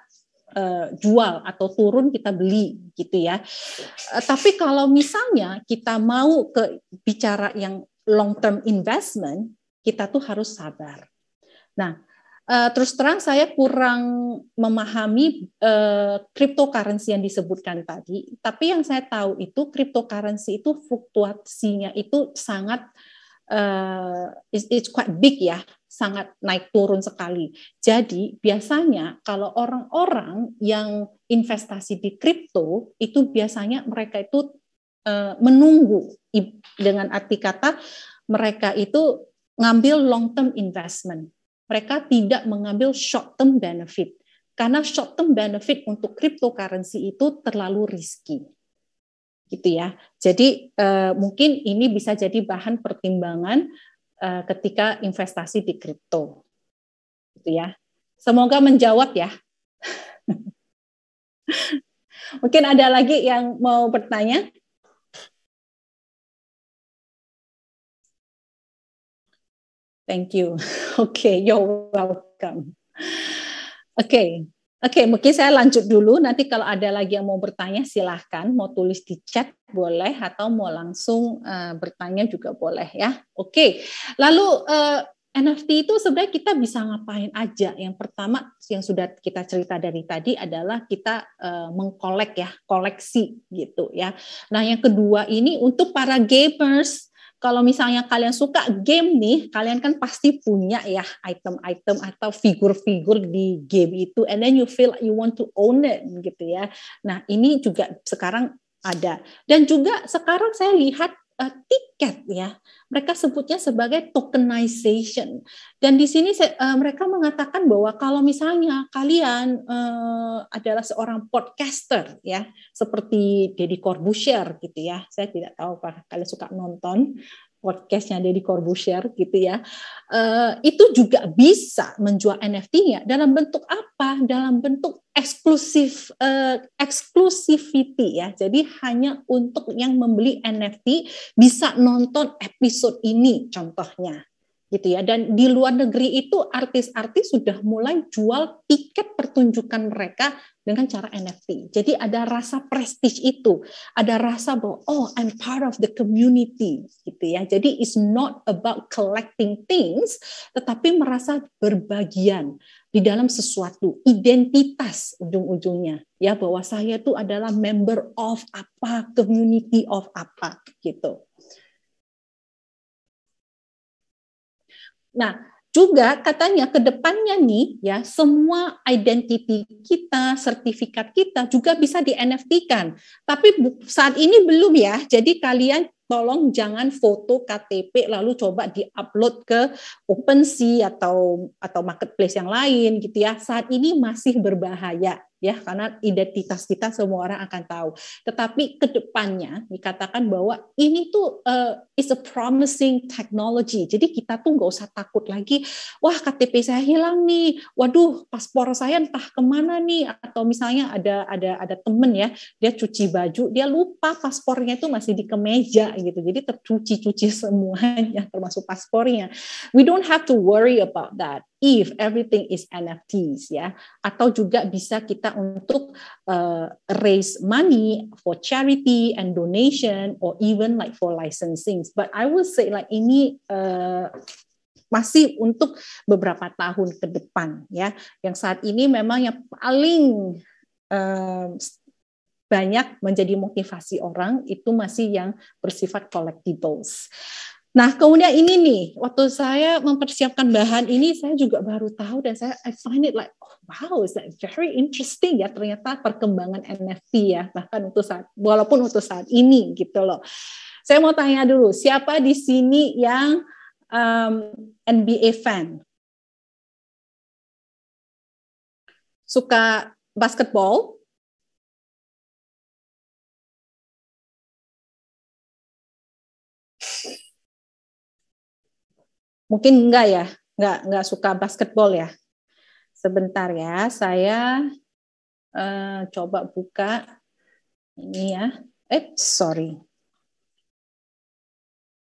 uh, jual atau turun kita beli gitu ya uh, tapi kalau misalnya kita mau ke bicara yang long term investment kita tuh harus sabar nah Eh, terus terang saya kurang memahami uh, cryptocurrency yang disebutkan tadi, tapi yang saya tahu itu cryptocurrency itu fluktuasinya itu sangat uh, it's, quite big ya, sangat naik turun sekali. Jadi biasanya kalau orang-orang yang investasi di crypto itu biasanya mereka itu uh, menunggu dengan arti kata mereka itu ngambil long term investment mereka tidak mengambil short term benefit karena short term benefit untuk cryptocurrency itu terlalu risky gitu ya. Jadi eh, mungkin ini bisa jadi bahan pertimbangan eh, ketika investasi di kripto, gitu ya. Semoga menjawab ya. Mungkin ada lagi yang mau bertanya? Thank you. Oke, okay, you're welcome. Oke, okay. oke, okay, mungkin saya lanjut dulu. Nanti kalau ada lagi yang mau bertanya, silahkan. Mau tulis di chat boleh, atau mau langsung uh, bertanya juga boleh ya. Oke, okay. lalu uh, eh, NFT itu sebenarnya kita bisa ngapain aja. Yang pertama yang sudah kita cerita dari tadi adalah kita uh, mengkolek ya, koleksi gitu ya. Nah yang kedua ini untuk para gamers kalau misalnya kalian suka game nih, kalian kan pasti punya ya item-item atau figur-figur di game itu, and then you feel like you want to own it gitu ya. Nah ini juga sekarang ada dan juga sekarang saya lihat uh, eh, tiket ya. Mereka sebutnya sebagai tokenization. Dan di sini uh, mereka mengatakan bahwa kalau misalnya kalian uh, adalah seorang podcaster ya, seperti Deddy Corbuzier gitu ya. Saya tidak tahu apakah kalian suka nonton podcastnya Deddy Corbusier gitu ya, uh, itu juga bisa menjual NFT-nya dalam bentuk apa? Dalam bentuk eksklusif uh, exclusivity ya. Jadi hanya untuk yang membeli NFT bisa nonton episode ini contohnya gitu ya. Dan di luar negeri itu artis-artis sudah mulai jual tiket pertunjukan mereka dengan cara NFT. Jadi ada rasa prestige itu, ada rasa bahwa oh I'm part of the community gitu ya. Jadi it's not about collecting things, tetapi merasa berbagian di dalam sesuatu, identitas ujung-ujungnya ya bahwa saya itu adalah member of apa, community of apa gitu. Nah, juga katanya ke depannya nih ya semua identity kita, sertifikat kita juga bisa di NFT-kan. Tapi saat ini belum ya. Jadi kalian tolong jangan foto KTP lalu coba di upload ke OpenSea atau atau marketplace yang lain gitu ya. Saat ini masih berbahaya ya karena identitas kita semua orang akan tahu. Tetapi kedepannya dikatakan bahwa ini tuh uh, is a promising technology. Jadi kita tuh nggak usah takut lagi. Wah KTP saya hilang nih. Waduh paspor saya entah kemana nih. Atau misalnya ada ada ada temen ya dia cuci baju dia lupa paspornya itu masih di kemeja gitu. Jadi tercuci-cuci semuanya termasuk paspornya. We don't have to worry about that if everything is NFTs ya atau juga bisa kita untuk uh, raise money for charity and donation or even like for licensing but I will say like ini uh, masih untuk beberapa tahun ke depan ya yang saat ini memang yang paling uh, banyak menjadi motivasi orang itu masih yang bersifat collectibles. Nah, kemudian ini nih, waktu saya mempersiapkan bahan ini, saya juga baru tahu dan saya I find it like, oh, wow, it's like very interesting ya ternyata perkembangan NFT ya, bahkan untuk saat, walaupun untuk saat ini gitu loh. Saya mau tanya dulu, siapa di sini yang um, NBA fan? Suka basketball? Mungkin enggak ya, enggak enggak suka basketball ya. Sebentar ya, saya uh, coba buka ini ya. Eh, sorry.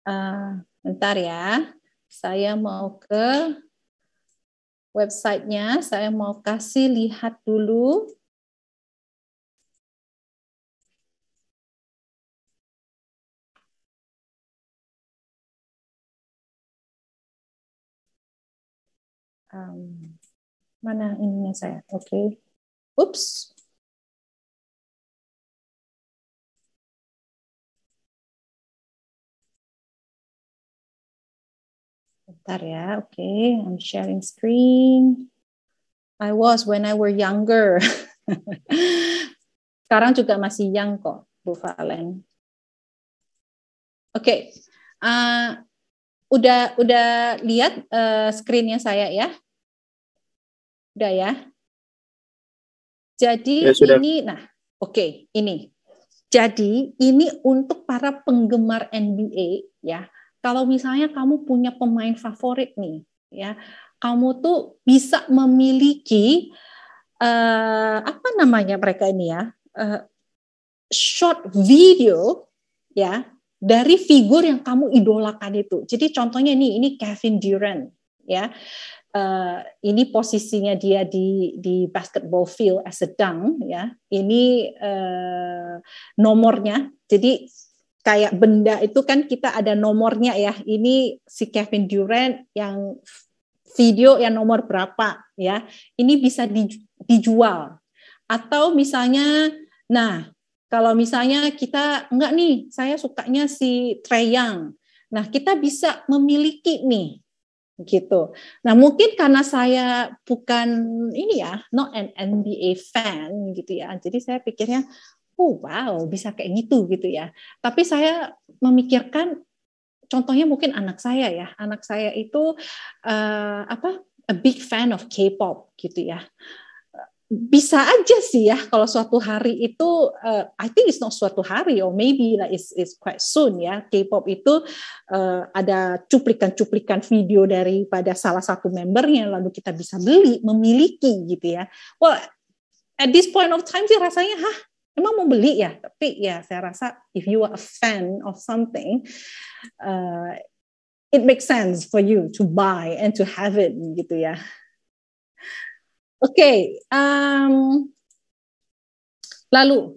Uh, bentar ya, saya mau ke websitenya, saya mau kasih lihat dulu um, mana ininya saya oke okay. ups Bentar ya, oke. Okay. I'm sharing screen. I was when I were younger. Sekarang juga masih young kok, Bu Valen. Oke, okay. uh, eh, udah udah lihat uh, screennya saya ya? Udah ya. Jadi ya, sudah. ini nah, oke, okay, ini. Jadi ini untuk para penggemar NBA ya. Kalau misalnya kamu punya pemain favorit nih ya, kamu tuh bisa memiliki uh, apa namanya mereka ini ya? Uh, short video ya dari figur yang kamu idolakan itu. Jadi contohnya nih, ini Kevin Durant ya uh, ini posisinya dia di di basketball field as a dunk ya ini uh, nomornya jadi kayak benda itu kan kita ada nomornya ya ini si Kevin Durant yang video yang nomor berapa ya ini bisa di, dijual atau misalnya nah kalau misalnya kita enggak nih saya sukanya si Treyang nah kita bisa memiliki nih gitu. Nah mungkin karena saya bukan ini ya, not an NBA fan gitu ya, jadi saya pikirnya, oh wow bisa kayak gitu gitu ya. Tapi saya memikirkan, contohnya mungkin anak saya ya, anak saya itu uh, apa, a big fan of K-pop gitu ya bisa aja sih ya kalau suatu hari itu uh, I think it's not suatu hari or maybe like it's, it's quite soon ya K-pop itu uh, ada cuplikan-cuplikan video daripada salah satu membernya lalu kita bisa beli memiliki gitu ya well at this point of time sih rasanya hah emang mau beli ya tapi ya saya rasa if you are a fan of something uh, it makes sense for you to buy and to have it gitu ya Oke, okay, um, lalu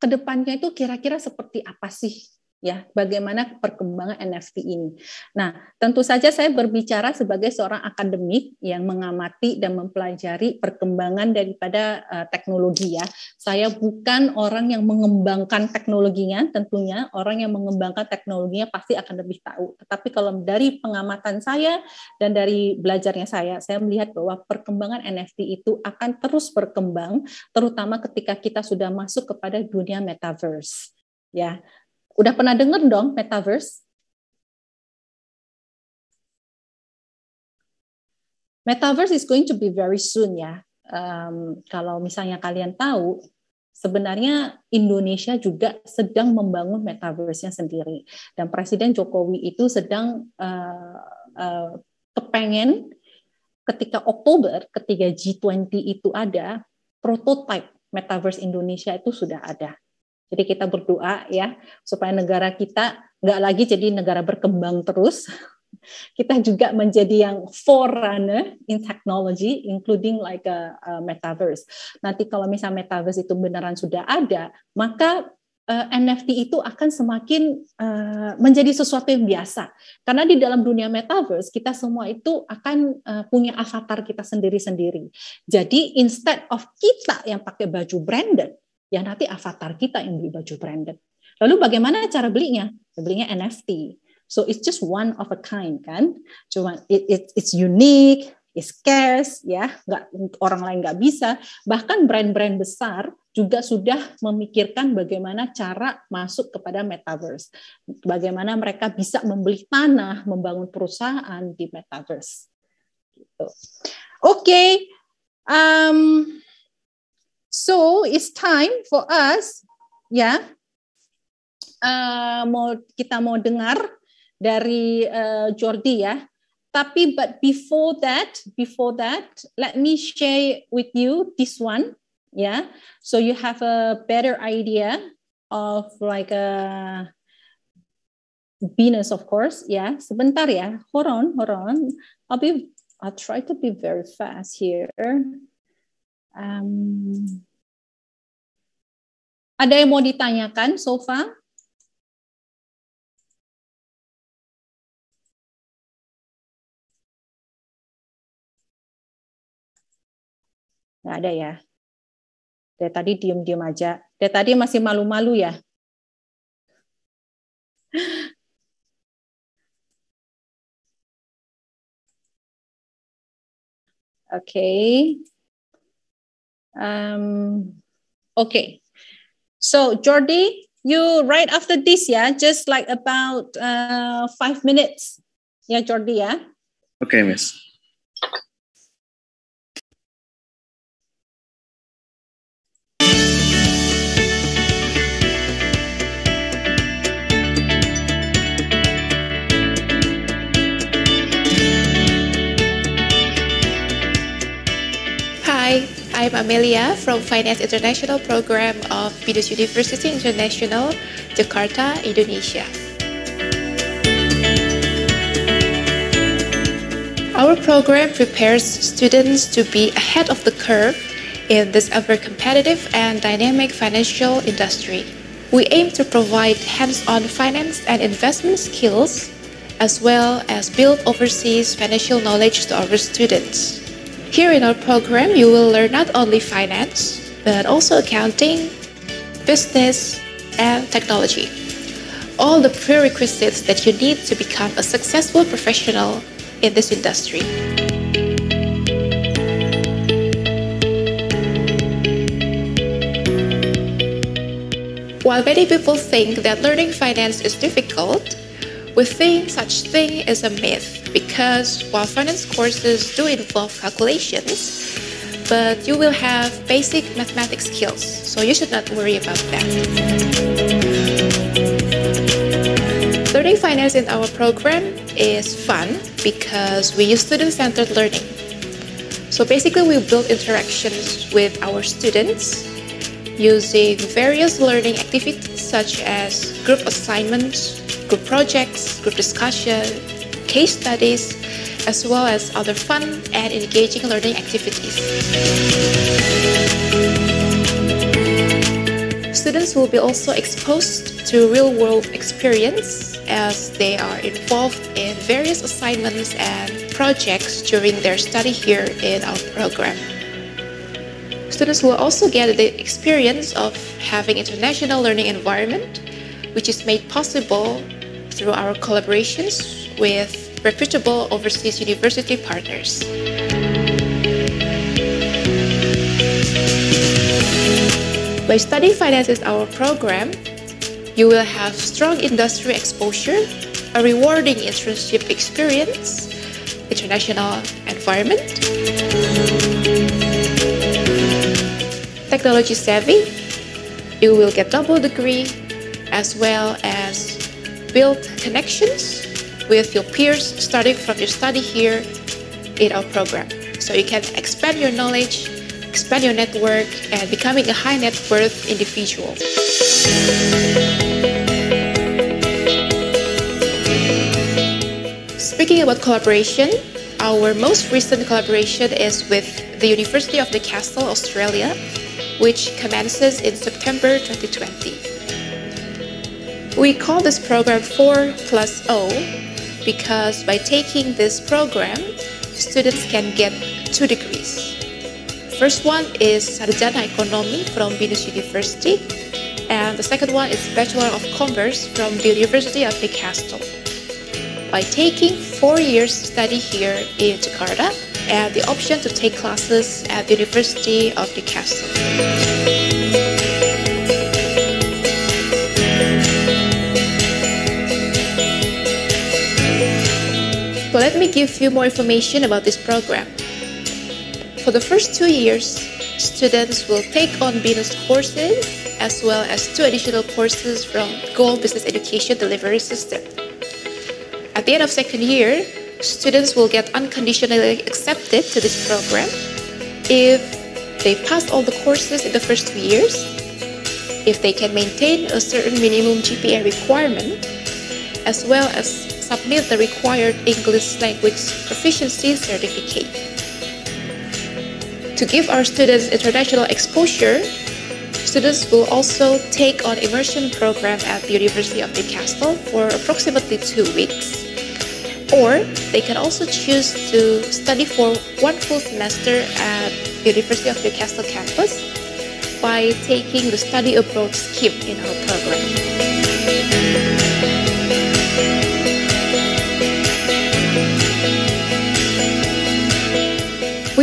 kedepannya itu kira-kira seperti apa sih ya bagaimana perkembangan NFT ini. Nah, tentu saja saya berbicara sebagai seorang akademik yang mengamati dan mempelajari perkembangan daripada uh, teknologi ya. Saya bukan orang yang mengembangkan teknologinya, tentunya orang yang mengembangkan teknologinya pasti akan lebih tahu. Tetapi kalau dari pengamatan saya dan dari belajarnya saya, saya melihat bahwa perkembangan NFT itu akan terus berkembang terutama ketika kita sudah masuk kepada dunia metaverse ya Udah pernah denger dong metaverse? Metaverse is going to be very soon ya. Um, kalau misalnya kalian tahu, sebenarnya Indonesia juga sedang membangun metaverse-nya sendiri. Dan Presiden Jokowi itu sedang uh, uh, kepengen ketika Oktober, ketika G20 itu ada, prototype metaverse Indonesia itu sudah ada. Jadi kita berdoa ya supaya negara kita nggak lagi jadi negara berkembang terus. Kita juga menjadi yang forerunner in technology, including like a, a metaverse. Nanti kalau misalnya metaverse itu beneran sudah ada, maka uh, eh, NFT itu akan semakin uh, menjadi sesuatu yang biasa. Karena di dalam dunia metaverse kita semua itu akan uh, punya avatar kita sendiri-sendiri. Jadi instead of kita yang pakai baju branded, ya nanti avatar kita yang beli baju branded. Lalu bagaimana cara belinya? Belinya NFT. So it's just one of a kind kan? Cuma it, it, it's unique, it's scarce ya, nggak orang lain nggak bisa. Bahkan brand-brand besar juga sudah memikirkan bagaimana cara masuk kepada metaverse. Bagaimana mereka bisa membeli tanah, membangun perusahaan di metaverse. Gitu. Oke. Okay. Um, So it's time for us, ya. Yeah, uh, mau kita mau dengar dari uh, Jordi ya. Tapi but before that, before that, let me share with you this one, ya. Yeah, so you have a better idea of like a Venus, of course, ya. Yeah. Sebentar ya, hold on, hold I'll be, I'll try to be very fast here. Um, ada yang mau ditanyakan, Sofa? Nggak ada ya? Dari tadi diem-diem aja. Dari tadi masih malu-malu ya? Oke. Okay. Um, okay. So Jordi, you right after this, yeah, just like about uh, five minutes. Yeah, Jordi, yeah? Okay, miss. I'm Amelia from Finance International Program of Bidus University International, Jakarta, Indonesia. Our program prepares students to be ahead of the curve in this ever competitive and dynamic financial industry. We aim to provide hands-on finance and investment skills as well as build overseas financial knowledge to our students. Here in our program, you will learn not only finance, but also accounting, business, and technology. All the prerequisites that you need to become a successful professional in this industry. While many people think that learning finance is difficult, we think such thing is a myth because while finance courses do involve calculations, but you will have basic mathematics skills, so you should not worry about that. Learning finance in our program is fun because we use student-centered learning. So basically we build interactions with our students using various learning activities such as group assignments, group projects, group discussion, case studies, as well as other fun and engaging learning activities. Students will be also exposed to real-world experience as they are involved in various assignments and projects during their study here in our program. Students will also get the experience of having international learning environment, which is made possible through our collaborations with reputable overseas university partners. By studying finance our program, you will have strong industry exposure, a rewarding internship experience, international environment, technology savvy, you will get double degree as well as build connections with your peers starting from your study here in our program. So you can expand your knowledge, expand your network, and becoming a high net worth individual. Speaking about collaboration, our most recent collaboration is with the University of the Castle, Australia, which commences in September 2020. We call this program 4 plus O because by taking this program, students can get two degrees. First one is Sarjana Ekonomi from Binus University, and the second one is Bachelor of Commerce from the University of Newcastle. By taking four years study here in Jakarta, and the option to take classes at the University of Newcastle. So let me give you more information about this program. For the first two years, students will take on business courses as well as two additional courses from Goal Business Education Delivery System. At the end of second year, students will get unconditionally accepted to this program if they pass all the courses in the first two years, if they can maintain a certain minimum GPA requirement, as well as submit the required English language proficiency certificate. To give our students international exposure, students will also take on immersion program at the University of Newcastle for approximately two weeks. Or they can also choose to study for one full semester at the University of Newcastle campus by taking the study abroad scheme in our program.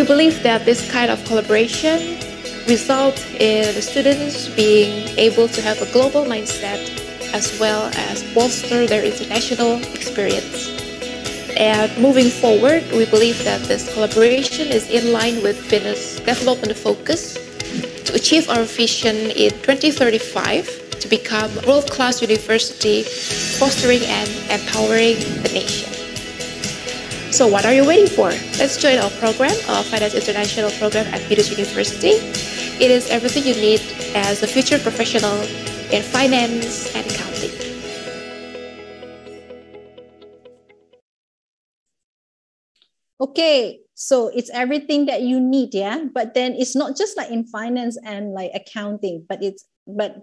We believe that this kind of collaboration results in the students being able to have a global mindset as well as bolster their international experience. And moving forward, we believe that this collaboration is in line with FINA's development focus to achieve our vision in 2035 to become a world-class university, fostering and empowering the nation. So what are you waiting for? Let's join our program, our Finance International program at Peters University. It is everything you need as a future professional in finance and accounting. Okay, so it's everything that you need, yeah. But then it's not just like in finance and like accounting, but it's but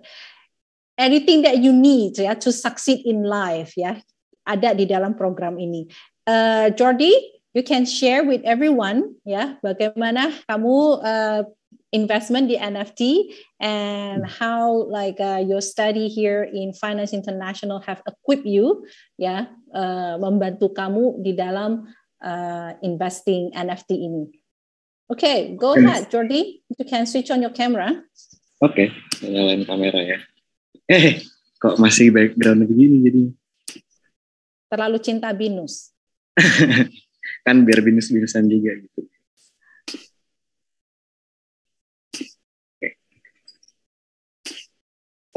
anything that you need yeah, to succeed in life yeah, ada di dalam program ini uh, Jordi, you can share with everyone ya bagaimana kamu uh, investment di NFT and hmm. how like uh, your study here in Finance International have equipped you ya uh, membantu kamu di dalam uh, investing NFT ini. Okay, go okay. ahead Jordi, you can switch on your camera. Oke, okay. nyalain kamera ya. Eh, kok masih background begini jadi? Terlalu cinta binus. kan biar binus-binusan juga gitu.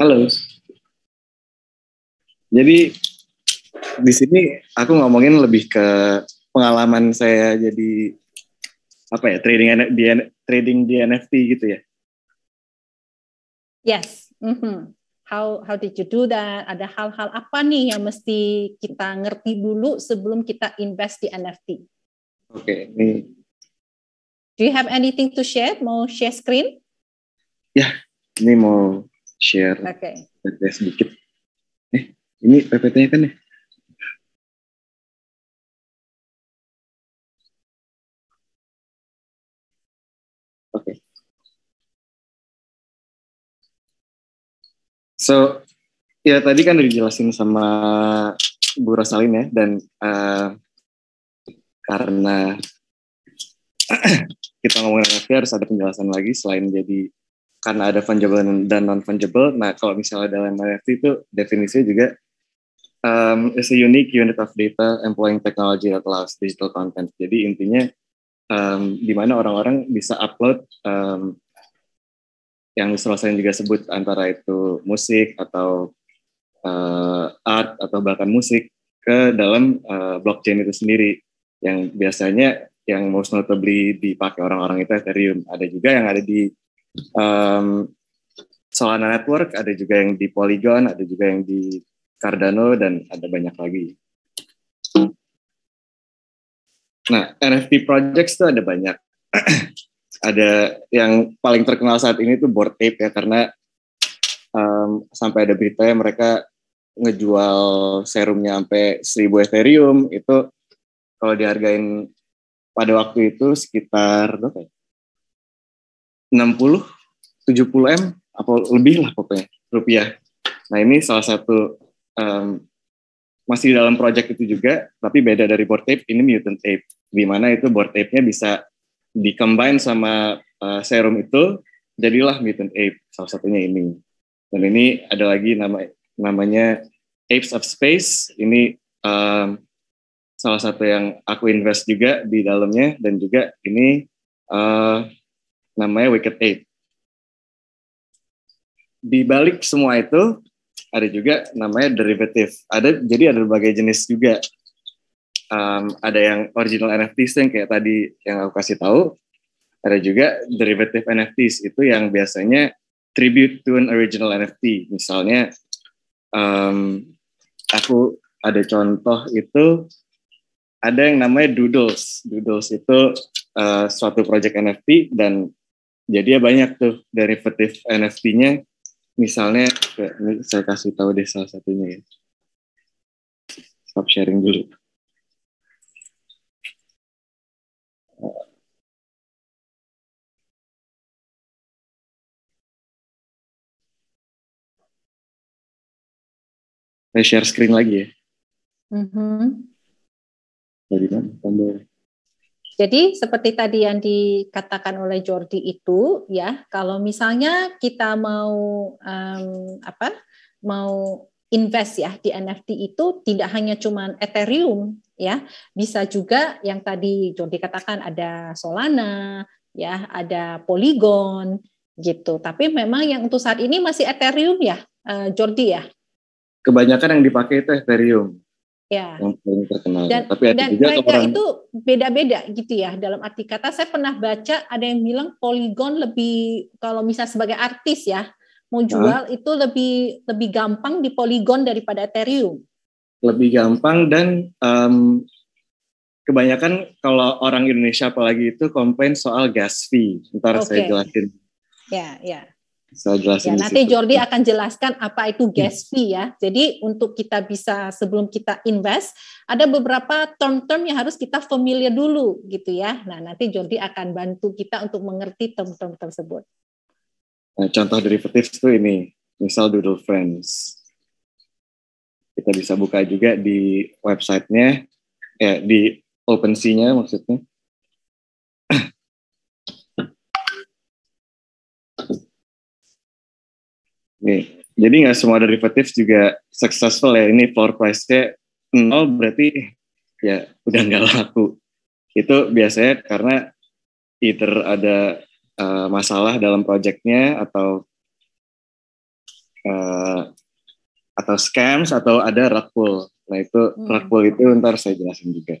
Halo. Jadi di sini aku ngomongin lebih ke pengalaman saya jadi apa ya trading di trading di NFT gitu ya. Yes. Mm -hmm how how did you do that? Ada hal-hal apa nih yang mesti kita ngerti dulu sebelum kita invest di NFT? Oke. Okay. Do you have anything to share? Mau share screen? Ya, ini mau share. Oke. Okay. Sedikit. Eh, ini PPT-nya kan ya? So ya tadi kan udah dijelasin sama Bu Rosalin ya dan uh, karena kita ngomongin NFT harus ada penjelasan lagi selain jadi karena ada fungible dan non fungible. Nah kalau misalnya dalam NFT itu definisinya juga um, is a unique unit of data employing technology that allows digital content. Jadi intinya um, di mana orang-orang bisa upload um, yang selesai juga sebut antara itu musik atau uh, art atau bahkan musik ke dalam uh, blockchain itu sendiri yang biasanya yang most notably dipakai orang-orang itu Ethereum ada juga yang ada di um, Solana Network ada juga yang di Polygon ada juga yang di Cardano dan ada banyak lagi nah NFT projects itu ada banyak ada yang paling terkenal saat ini tuh board ape ya karena um, sampai ada berita ya mereka ngejual serumnya sampai 1000 Ethereum itu kalau dihargain pada waktu itu sekitar berapa ya? 60 70 M apa lebih lah pokoknya rupiah. Nah, ini salah satu um, masih dalam project itu juga tapi beda dari board ape ini mutant ape di mana itu board ape-nya bisa dikombin sama uh, serum itu jadilah mutant ape salah satunya ini dan ini ada lagi nama namanya apes of space ini um, salah satu yang aku invest juga di dalamnya dan juga ini uh, namanya wicked ape di balik semua itu ada juga namanya derivative Ada jadi ada berbagai jenis juga um, ada yang original NFTs yang kayak tadi yang aku kasih tahu ada juga derivative NFTs itu yang biasanya tribute to an original NFT misalnya um, aku ada contoh itu ada yang namanya doodles doodles itu uh, suatu project NFT dan jadi ya banyak tuh derivative NFT-nya misalnya saya kasih tahu deh salah satunya ya stop sharing dulu Saya eh, share screen lagi ya. Mm-hmm. Kan, Jadi seperti tadi yang dikatakan oleh Jordi itu ya, kalau misalnya kita mau um, apa? mau invest ya di NFT itu tidak hanya cuman Ethereum ya, bisa juga yang tadi Jordi katakan ada Solana, ya, ada Polygon gitu. Tapi memang yang untuk saat ini masih Ethereum ya, eh, Jordi ya kebanyakan yang dipakai itu Ethereum. Ya. Yang paling terkenal. Dan, Tapi ada dan juga mereka orang... itu beda-beda gitu ya. Dalam arti kata saya pernah baca ada yang bilang Polygon lebih kalau misalnya sebagai artis ya mau jual nah. itu lebih lebih gampang di Polygon daripada Ethereum. Lebih gampang dan um, kebanyakan kalau orang Indonesia apalagi itu komplain soal gas fee. Ntar okay. saya jelasin. Ya, ya. Saya jelasin. Ya, nanti Jordi akan jelaskan apa itu gas fee ya. Jadi untuk kita bisa sebelum kita invest, ada beberapa term-term yang harus kita familiar dulu gitu ya. Nah, nanti Jordi akan bantu kita untuk mengerti term-term tersebut. Nah, contoh derivatif itu ini, misal Doodle Friends. Kita bisa buka juga di websitenya, eh, di OpenSea-nya maksudnya. Nih, jadi nggak semua derivatif juga successful ya. Ini floor price-nya nol berarti ya udah nggak laku. Itu biasanya karena either ada uh, masalah dalam proyeknya atau uh, atau scams atau ada rug pull. Nah itu hmm. rug pull itu ntar saya jelasin juga.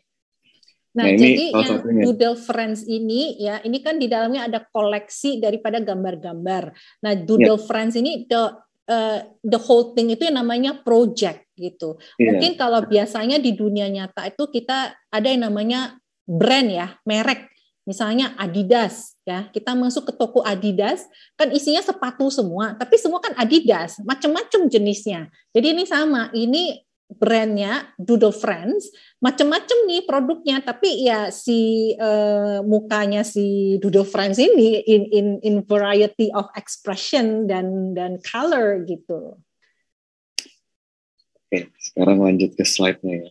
Nah, nah jadi yang satunya. Doodle Friends ini ya, ini kan di dalamnya ada koleksi daripada gambar-gambar. Nah, Doodle yeah. Friends ini the uh, the whole thing itu yang namanya project gitu. Yeah. Mungkin kalau biasanya di dunia nyata itu kita ada yang namanya brand ya, merek. Misalnya Adidas ya, kita masuk ke toko Adidas, kan isinya sepatu semua, tapi semua kan Adidas, macam-macam jenisnya. Jadi ini sama, ini brandnya Doodle Friends macam-macam nih produknya tapi ya si uh, mukanya si Doodle Friends ini in in in variety of expression dan dan color gitu. Oke, sekarang lanjut ke slide-nya ya.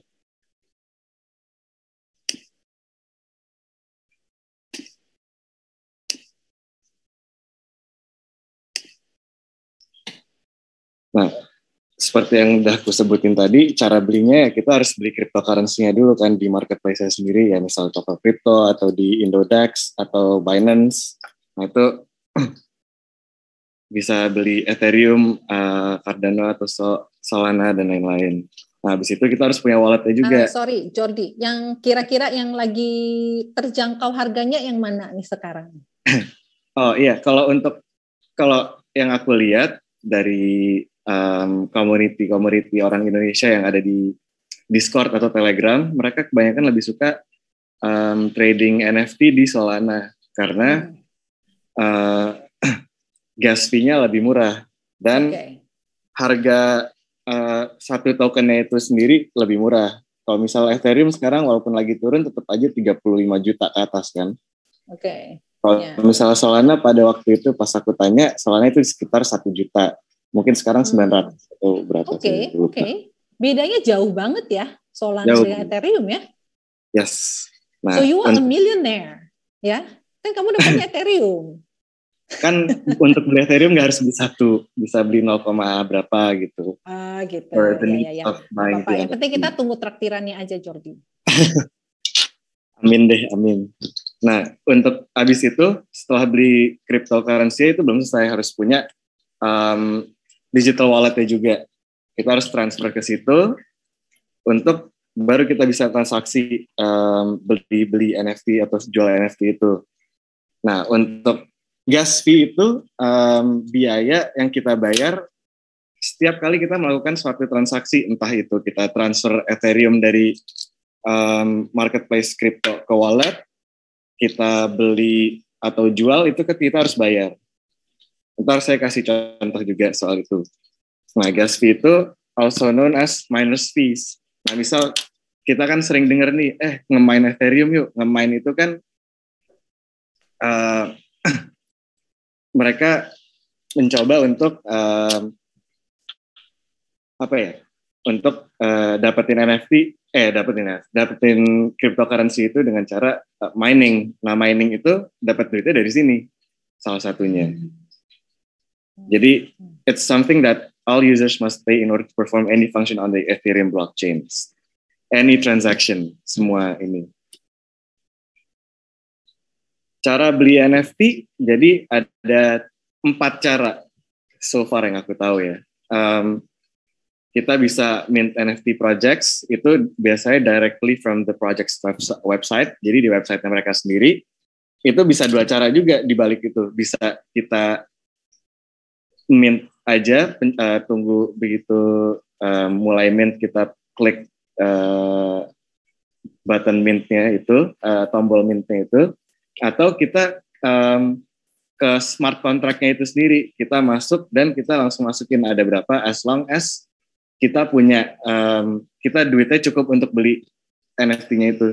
Nah, seperti yang udah aku sebutin tadi, cara belinya ya kita harus beli cryptocurrency-nya dulu kan di marketplace sendiri ya, misal Toko Crypto atau di Indodax atau Binance. Nah itu bisa beli Ethereum, uh, Cardano atau Solana dan lain-lain. Nah, habis itu kita harus punya walletnya eh, juga. Uh, sorry, Jordi, yang kira-kira yang lagi terjangkau harganya yang mana nih sekarang? oh iya, kalau untuk kalau yang aku lihat dari um, community-community orang Indonesia yang ada di Discord atau Telegram, mereka kebanyakan lebih suka um, trading NFT di Solana karena uh, gas fee-nya lebih murah dan okay. harga uh, satu tokennya itu sendiri lebih murah. Kalau misal Ethereum sekarang walaupun lagi turun tetap aja 35 juta ke atas kan. Oke. Okay. Kalau yeah. misalnya Solana pada waktu itu pas aku tanya Solana itu sekitar satu juta Mungkin sekarang 900 hmm. atau berapa Oke, okay, oke. Okay. Bedanya jauh banget ya Solana jauh. dengan Ethereum ya? Yes. Nah, so you are a millionaire, ya? Kan kamu udah punya Ethereum. kan untuk beli Ethereum nggak harus beli satu, bisa beli 0, berapa gitu. Ah gitu. For ya, the ya, ya, ya. of yang penting kita tunggu traktirannya aja Jordi. amin deh, amin. Nah, untuk habis itu setelah beli cryptocurrency itu belum selesai harus punya um, digital wallet walletnya juga. Kita harus transfer ke situ untuk baru kita bisa transaksi um, beli beli NFT atau jual NFT itu. Nah untuk gas fee itu um, biaya yang kita bayar setiap kali kita melakukan suatu transaksi entah itu kita transfer Ethereum dari um, marketplace crypto ke wallet kita beli atau jual itu kita harus bayar. Ntar saya kasih contoh juga soal itu. Nah, gas fee itu also known as miners fees. Nah, misal kita kan sering dengar nih, eh ngemain Ethereum yuk, ngemain itu kan uh, mereka mencoba untuk uh, apa ya, untuk uh, dapetin NFT, eh dapetin eh, ya, dapetin cryptocurrency itu dengan cara uh, mining. Nah, mining itu dapat duitnya dari sini, salah satunya. Hmm Hmm. Jadi hmm. it's something that all users must pay in order to perform any function on the Ethereum blockchain. Any transaction, semua ini. Cara beli NFT, jadi ada empat cara so far yang aku tahu ya. Um, kita bisa mint NFT projects itu biasanya directly from the project's website. Jadi di website mereka sendiri itu bisa dua cara juga di balik itu. Bisa kita mint aja pen, uh, tunggu begitu uh, mulai mint kita klik uh, button mintnya itu uh, tombol mintnya itu atau kita um, ke smart contractnya itu sendiri kita masuk dan kita langsung masukin ada berapa as long as kita punya um, kita duitnya cukup untuk beli NFT-nya itu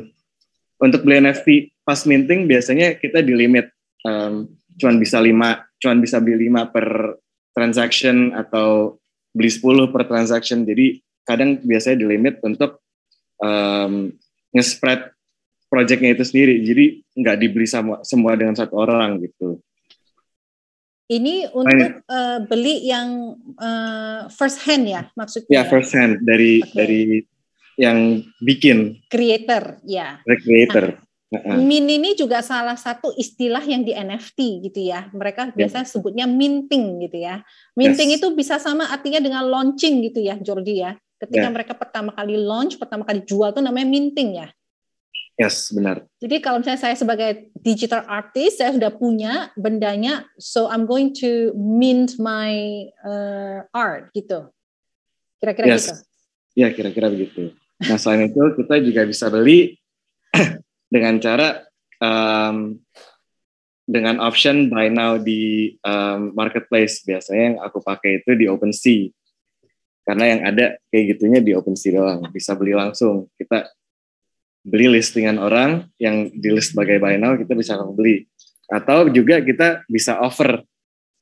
untuk beli NFT pas minting biasanya kita di limit um, cuman bisa lima cuman bisa beli lima per transaction atau beli 10 per transaction. Jadi kadang biasanya di limit untuk um, nge-spread projectnya itu sendiri. Jadi nggak dibeli sama semua dengan satu orang gitu. Ini untuk uh, beli yang uh, first hand ya maksudnya? Ya first hand dari okay. dari yang bikin. Creator ya. Yeah. Creator. Nah, Min ini juga salah satu istilah yang di NFT gitu ya. Mereka ya. biasanya sebutnya minting gitu ya. Minting yes. itu bisa sama artinya dengan launching gitu ya, Jordi ya. Ketika yeah. mereka pertama kali launch, pertama kali jual tuh namanya minting ya. Yes, benar. Jadi kalau misalnya saya sebagai digital artist, saya sudah punya bendanya, so I'm going to mint my uh, art gitu. Kira-kira yes. gitu. Ya, kira-kira begitu. Nah, selain itu kita juga bisa beli eh, dengan cara um, dengan option buy now di um, marketplace biasanya yang aku pakai itu di OpenSea karena yang ada kayak gitunya di OpenSea doang bisa beli langsung kita beli listingan orang yang di list sebagai buy now kita bisa beli atau juga kita bisa offer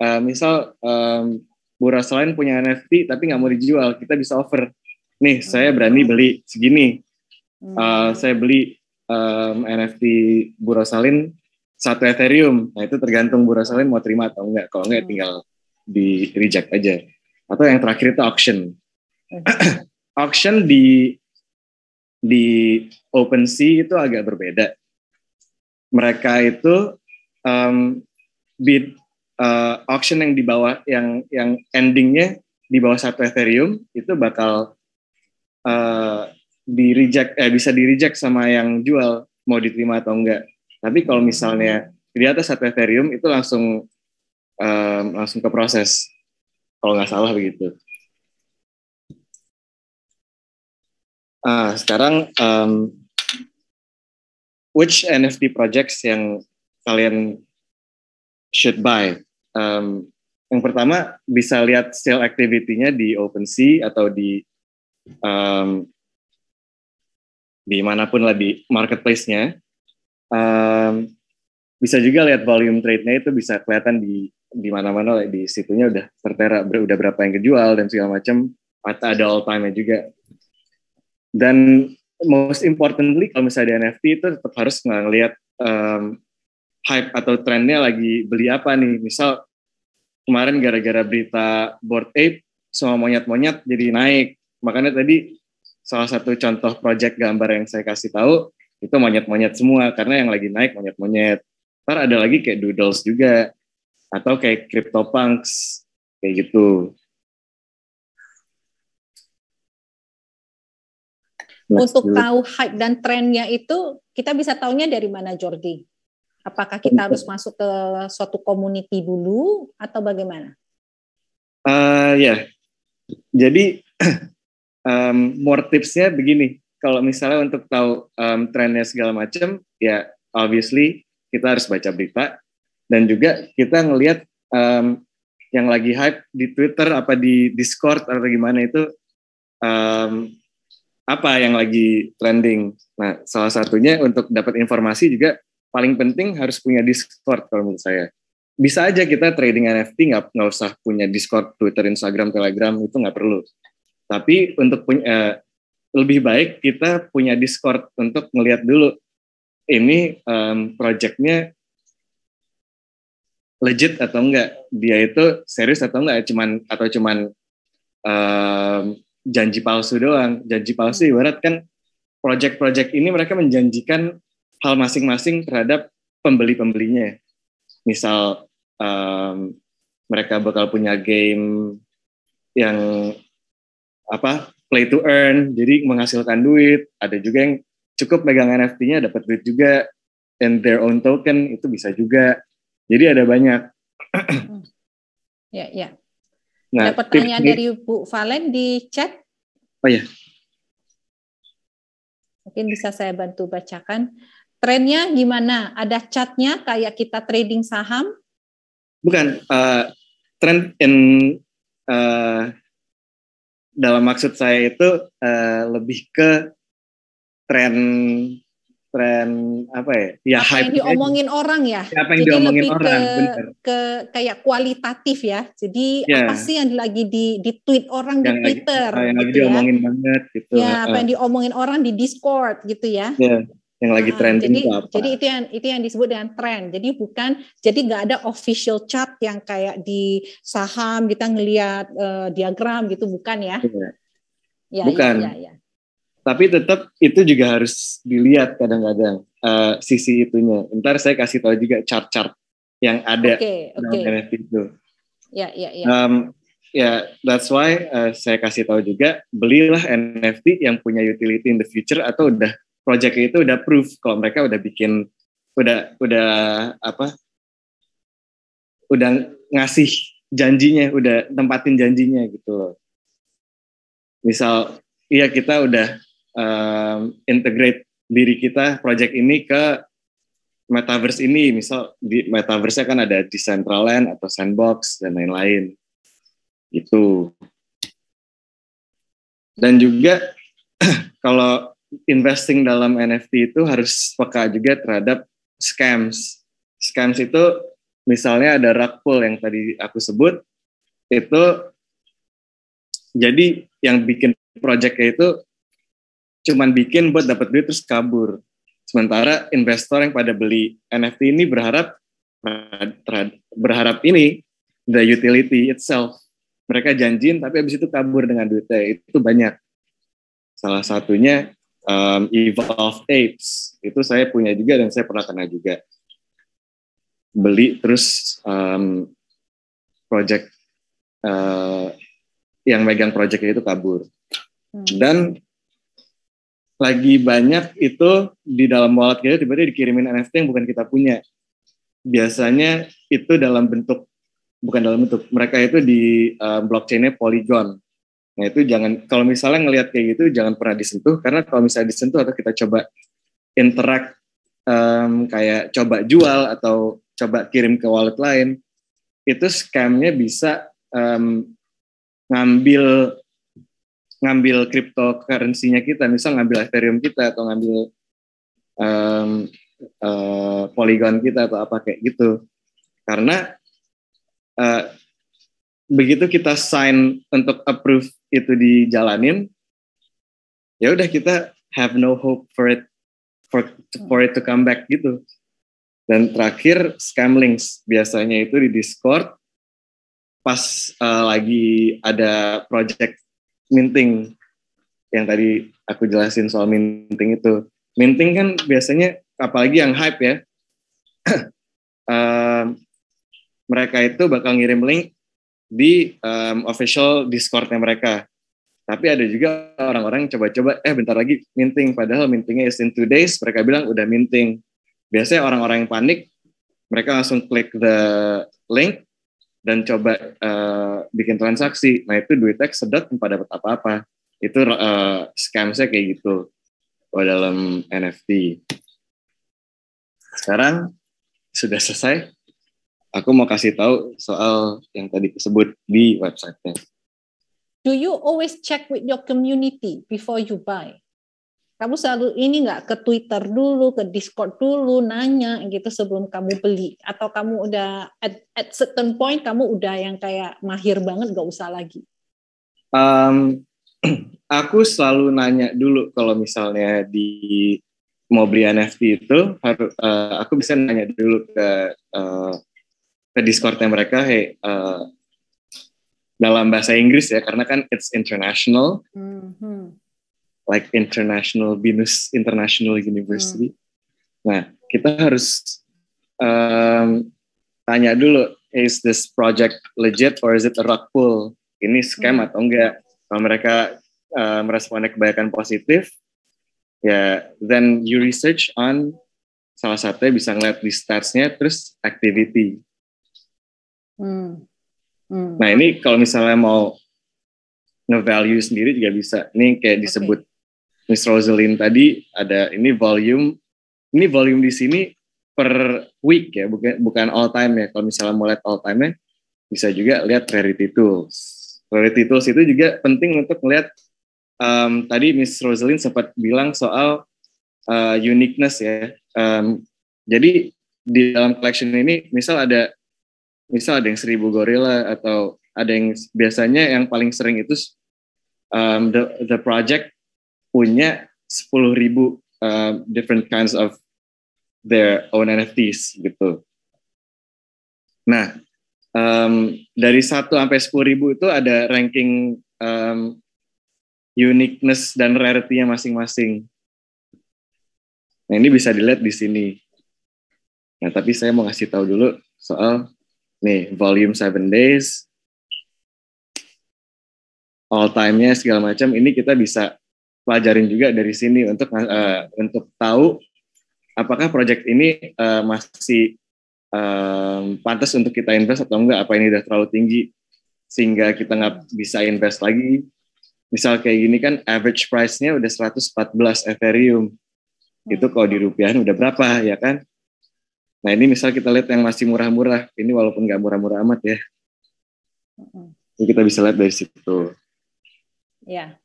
uh, misal um, Bu selain punya NFT tapi nggak mau dijual kita bisa offer nih saya berani beli segini uh, saya beli um, NFT Bu Rosalin satu Ethereum. Nah itu tergantung Bu Rosalin mau terima atau enggak. Kalau enggak hmm. tinggal di reject aja. Atau yang terakhir itu auction. Hmm. auction di di OpenSea itu agak berbeda. Mereka itu um, bid uh, auction yang di bawah yang yang endingnya di bawah satu Ethereum itu bakal uh, di reject eh bisa di reject sama yang jual mau diterima atau enggak. Tapi kalau misalnya di atas satu Ethereum itu langsung um, langsung ke proses kalau nggak salah begitu. Ah, sekarang um, which NFT projects yang kalian should buy? Um, yang pertama bisa lihat sale activity-nya di OpenSea atau di um, dimanapun lah di marketplace-nya. Um, bisa juga lihat volume trade-nya itu bisa kelihatan di di mana-mana di situnya udah tertera udah berapa yang kejual dan segala macam atau ada all time-nya juga. Dan most importantly kalau misalnya di NFT itu tetap harus ngelihat um, hype atau trennya lagi beli apa nih. Misal kemarin gara-gara berita board ape semua monyet-monyet jadi naik. Makanya tadi salah satu contoh project gambar yang saya kasih tahu itu monyet-monyet semua karena yang lagi naik monyet-monyet. Ntar ada lagi kayak doodles juga atau kayak crypto CryptoPunks kayak gitu. Nah, Untuk gitu. tahu hype dan trennya itu kita bisa tahunya dari mana Jordi? Apakah kita harus masuk ke suatu community dulu atau bagaimana? Uh, ya, yeah. jadi um, more tipsnya begini kalau misalnya untuk tahu um, trennya segala macam ya obviously kita harus baca berita dan juga kita ngelihat um, yang lagi hype di Twitter apa di Discord atau gimana itu um, apa yang lagi trending. Nah, salah satunya untuk dapat informasi juga paling penting harus punya Discord kalau menurut saya. Bisa aja kita trading NFT nggak nggak usah punya Discord, Twitter, Instagram, Telegram itu nggak perlu. Tapi untuk punya eh, lebih baik kita punya Discord untuk melihat dulu ini um, projectnya legit atau enggak dia itu serius atau enggak cuman atau cuman um, janji palsu doang janji palsu ibarat kan project-project ini mereka menjanjikan hal masing-masing terhadap pembeli-pembelinya misal um, mereka bakal punya game yang apa play to earn jadi menghasilkan duit ada juga yang cukup megang NFT-nya dapat duit juga and their own token itu bisa juga jadi ada banyak hmm. ya ya nah, ada pertanyaan dari Bu Valen di chat oh ya mungkin bisa saya bantu bacakan trennya gimana ada chatnya kayak kita trading saham bukan uh, trend in eh, dalam maksud saya itu uh, lebih ke tren tren apa ya? Ya apa hype yang diomongin aja. orang ya. Apa yang Jadi diomongin lebih orang, ke, bener. ke kayak kualitatif ya. Jadi yeah. apa sih yang lagi di di tweet orang yang di Twitter? Lagi, yang gitu lagi ya. diomongin banget gitu. Ya, apa uh. yang diomongin orang di Discord gitu ya. Yeah yang lagi nah, trending jadi, itu apa? Jadi itu yang itu yang disebut dengan tren. Jadi bukan jadi nggak ada official chart yang kayak di saham kita ngelihat uh, eh, diagram gitu bukan ya? Iya. Ya, iya, bukan. ya, ya. Tapi tetap itu juga harus dilihat kadang-kadang uh, sisi itunya. Ntar saya kasih tahu juga chart-chart yang ada okay, dalam okay. NFT itu. Ya, ya, ya. Um, ya, yeah, that's why uh, saya kasih tahu juga belilah NFT yang punya utility in the future atau udah project itu udah proof kalau mereka udah bikin udah udah apa udah ngasih janjinya udah tempatin janjinya gitu loh misal iya kita udah um, integrate diri kita project ini ke metaverse ini misal di metaverse kan ada Decentraland atau Sandbox dan lain-lain itu dan juga kalau investing dalam NFT itu harus peka juga terhadap scams. Scams itu misalnya ada rug pull yang tadi aku sebut itu jadi yang bikin projectnya itu cuman bikin buat dapat duit terus kabur. Sementara investor yang pada beli NFT ini berharap berharap ini the utility itself. Mereka janjiin tapi habis itu kabur dengan duitnya. Itu banyak. Salah satunya um, Evolve Apes itu saya punya juga dan saya pernah kena juga beli terus um, project uh, yang megang project itu kabur hmm. dan lagi banyak itu di dalam wallet kita tiba-tiba dikirimin NFT yang bukan kita punya biasanya itu dalam bentuk bukan dalam bentuk mereka itu di uh, blockchainnya Polygon Nah itu jangan kalau misalnya ngelihat kayak gitu jangan pernah disentuh karena kalau misalnya disentuh atau kita coba interact um, kayak coba jual atau coba kirim ke wallet lain itu scamnya bisa um, ngambil ngambil cryptocurrency-nya kita misal ngambil Ethereum kita atau ngambil um, uh, Polygon kita atau apa kayak gitu karena uh, begitu kita sign untuk approve itu dijalanin ya udah kita have no hope for it for for it to come back gitu dan terakhir scam links biasanya itu di Discord pas uh, lagi ada project minting yang tadi aku jelasin soal minting itu minting kan biasanya apalagi yang hype ya uh, mereka itu bakal ngirim link di um, official Discordnya mereka. Tapi ada juga orang-orang coba-coba, eh bentar lagi minting, padahal mintingnya is in two days, mereka bilang udah minting. Biasanya orang-orang yang panik, mereka langsung klik the link, dan coba uh, bikin transaksi. Nah itu duitnya sedot tanpa dapat apa-apa. Itu uh, eh, scam saya kayak gitu kalau dalam NFT. Sekarang sudah selesai aku mau kasih tahu soal yang tadi disebut di websitenya. Do you always check with your community before you buy? Kamu selalu ini nggak ke Twitter dulu, ke Discord dulu, nanya gitu sebelum kamu beli, atau kamu udah at, at certain point kamu udah yang kayak mahir banget nggak usah lagi. Um, aku selalu nanya dulu kalau misalnya di mau beli NFT itu, harus, eh, aku bisa nanya dulu ke uh, ke Discordnya mereka, hey, uh, dalam bahasa Inggris ya, karena kan it's international, mm-hmm. like international Binus International University. Mm. Nah, kita harus um, tanya dulu, is this project legit or is it a rock pull? Ini scam mm. atau enggak? Kalau mereka uh, meresponnya kebanyakan positif, ya yeah, then you research on salah satunya bisa ngeliat di statsnya, terus activity. Hmm. hmm. Nah ini kalau misalnya mau nge-value sendiri juga bisa. Ini kayak disebut Miss Rosaline tadi ada ini volume, ini volume di sini per week ya, bukan bukan all time ya. Kalau misalnya mau lihat all time-nya, bisa juga lihat rarity tools. Rarity tools itu juga penting untuk melihat um, tadi Miss Rosaline sempat bilang soal uh, uniqueness ya. Um, jadi di dalam collection ini misal ada misal ada yang seribu gorila atau ada yang biasanya yang paling sering itu um, the the project punya sepuluh ribu uh, different kinds of their own NFTs gitu. Nah um, dari satu sampai sepuluh ribu itu ada ranking um, uniqueness dan rarity-nya masing-masing. Nah ini bisa dilihat di sini. Nah tapi saya mau kasih tahu dulu soal nih volume Seven Days all time-nya segala macam ini kita bisa pelajarin juga dari sini untuk uh, untuk tahu apakah project ini uh, masih um, pantas untuk kita invest atau enggak apa ini udah terlalu tinggi sehingga kita nggak bisa invest lagi misal kayak gini kan average price-nya udah 114 Ethereum itu kalau di rupiah udah berapa ya kan Nah ini misal kita lihat yang masih murah-murah, ini walaupun nggak murah-murah amat ya. Ini kita bisa lihat dari situ. Ya,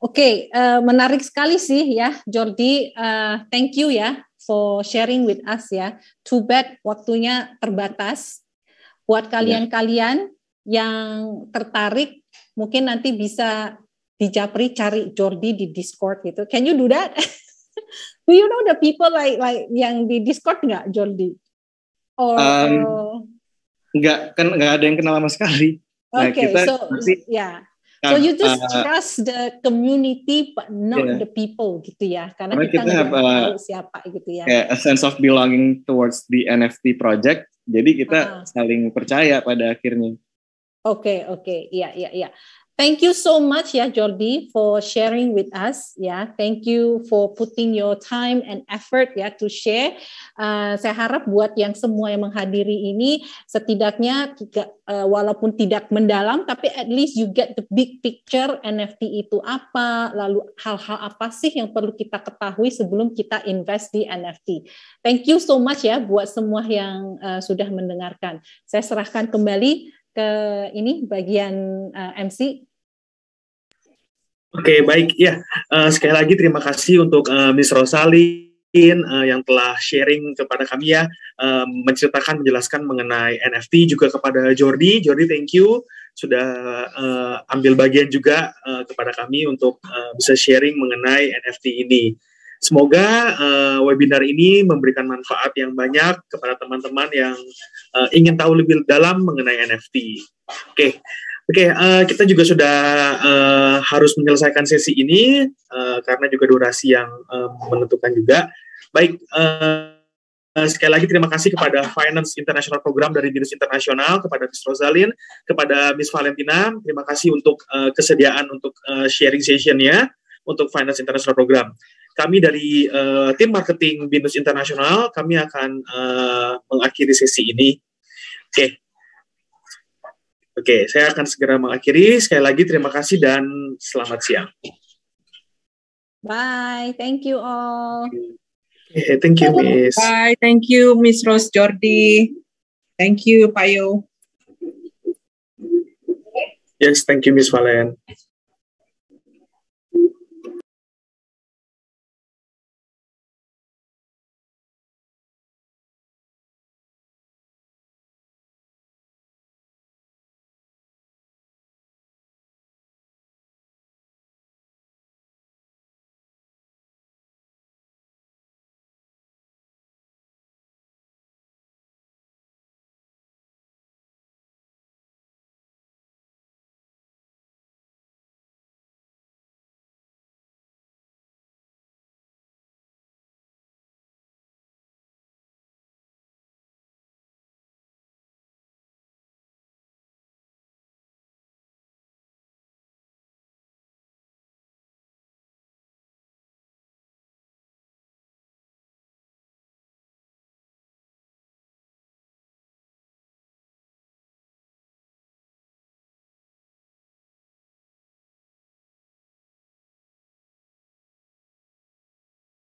oke, okay. uh, eh, menarik sekali sih ya, Jordi. Uh, thank you ya for sharing with us ya. Too bad waktunya terbatas. Buat ya. kalian-kalian ya. yang tertarik, mungkin nanti bisa dijapri cari Jordi di Discord gitu. Can you do that? Do you know the people like like yang di Discord nggak, Jordi? Or um, nggak kan nggak ada yang kenal sama sekali. Oke, nah, okay, so ya. yeah. Kan, so you just uh, trust the community but not yeah. the people gitu ya karena, karena kita, kita nggak tahu uh, siapa gitu ya. Yeah, a sense of belonging towards the NFT project. Jadi kita uh ah. -huh. saling percaya pada akhirnya. Oke, okay, oke. Okay. Iya, iya, iya. Thank you so much ya Jordi for sharing with us ya. Thank you for putting your time and effort ya to share. Uh, saya harap buat yang semua yang menghadiri ini setidaknya tiga, uh, walaupun tidak mendalam tapi at least you get the big picture NFT itu apa, lalu hal-hal apa sih yang perlu kita ketahui sebelum kita invest di NFT. Thank you so much ya buat semua yang uh, sudah mendengarkan. Saya serahkan kembali ke ini bagian uh, MC Oke, okay, baik. Ya, uh, sekali lagi terima kasih untuk uh, Miss Rosali eh, yang telah sharing kepada kami ya, uh, menceritakan, menjelaskan mengenai NFT juga kepada Jordi. Jordi, thank you sudah uh, ambil bagian juga uh, kepada kami untuk uh, bisa sharing mengenai NFT ini. Semoga uh, webinar ini memberikan manfaat yang banyak kepada teman-teman yang uh, ingin tahu lebih dalam mengenai NFT. Oke. Okay. Oke, okay, uh, eh, kita juga sudah uh, harus menyelesaikan sesi ini uh, karena juga durasi yang uh, menentukan juga. Baik, uh, sekali lagi terima kasih kepada Finance International Program dari Dinas Internasional, kepada Miss Rosalin, kepada Miss Valentina. Terima kasih untuk uh, kesediaan untuk uh, sharing sessionnya untuk Finance International Program. Kami dari uh, tim marketing Binus Internasional, kami akan uh, mengakhiri sesi ini. Oke, okay. Oke, saya akan segera mengakhiri. Sekali lagi terima kasih dan selamat siang. Bye, thank you all. Okay, thank you, Miss. Bye, thank you, Miss Rose Jordi. Thank you, Payo. Yes, thank you, Miss Valen.